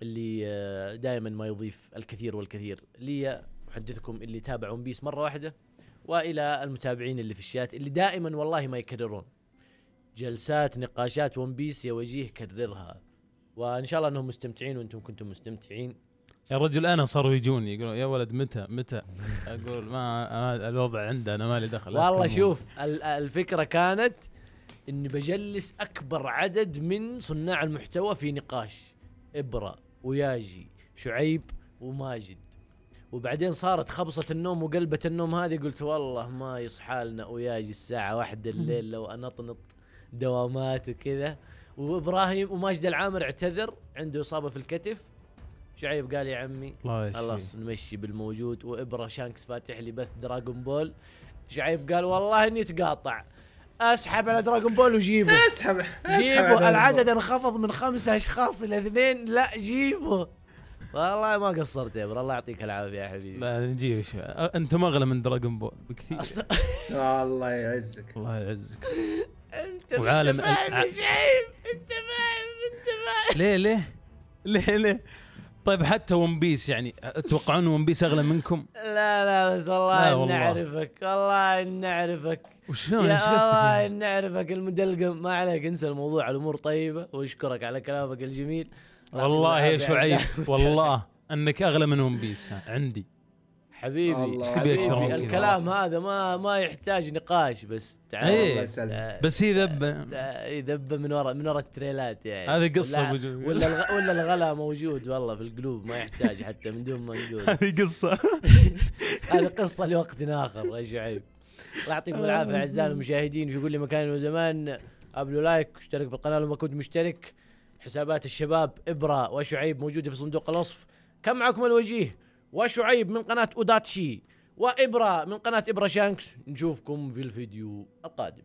اللي آه، دائما ما يضيف الكثير والكثير لي محدثكم اللي تابع ون بيس مره واحده والى المتابعين اللي في الشات اللي دائما والله ما يكررون جلسات نقاشات ون بيس يا وجيه كررها وان شاء الله انهم مستمتعين وانتم كنتم مستمتعين يا رجل انا صاروا يجوني يقولون يا ولد متى متى اقول ما الوضع عنده انا مالي دخل والله شوف الفكره كانت اني بجلس اكبر عدد من صناع المحتوى في نقاش ابره وياجي شعيب وماجد وبعدين صارت خبصة النوم وقلبة النوم هذه قلت والله ما يصحالنا وياجي الساعة واحدة الليل لو أنطنط دوامات وكذا وابراهيم وماجد العامر اعتذر عنده اصابه في الكتف شعيب قال يا عمي خلاص نمشي بالموجود وابره شانكس فاتح لي بث دراغون بول شعيب قال والله اني تقاطع اسحب على دراغون بول وجيبه اسحب جيبه العدد انخفض من خمسة اشخاص الى اثنين لا جيبه والله ما قصرت يا الله يعطيك العافيه يا حبيبي ما نجيب انت اغلى من دراغون بول بكثير الله يعزك الله يعزك انت وعالم فاهم شعيب انت فاهم انت فاهم ليه ليه ليه ليه طيب حتى ون بيس يعني تتوقعون ون بيس اغلى منكم؟ لا لا بس والله, والله نعرفك والله نعرفك وشلون ايش قصدك؟ يعني؟ آه، نعرفك المدلقم ما عليك انسى الموضوع الامور طيبه واشكرك على كلامك الجميل والله يا شعيب والله انك اغلى من ون بيس عندي حبيبي حبيبي الكلام هذا ما ما يحتاج نقاش بس تعال ايه بس هي ذبه هي ذبه من ورا من ورا التريلات يعني هذه قصه ولا ولا, ولا الغلا موجود والله في القلوب ما يحتاج حتى من دون ما نقول هذه قصه هذه قصه لوقت اخر يا شعيب الله يعطيكم العافيه اعزائي المشاهدين في كل مكان وزمان قبلوا لايك اشترك في القناه لو ما كنت مشترك حسابات الشباب ابره وشعيب موجوده في صندوق الوصف كم معكم الوجيه وشعيب من قناه اوداتشي وابره من قناه ابره شانكس نشوفكم في الفيديو القادم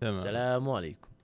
تمام سلام عليكم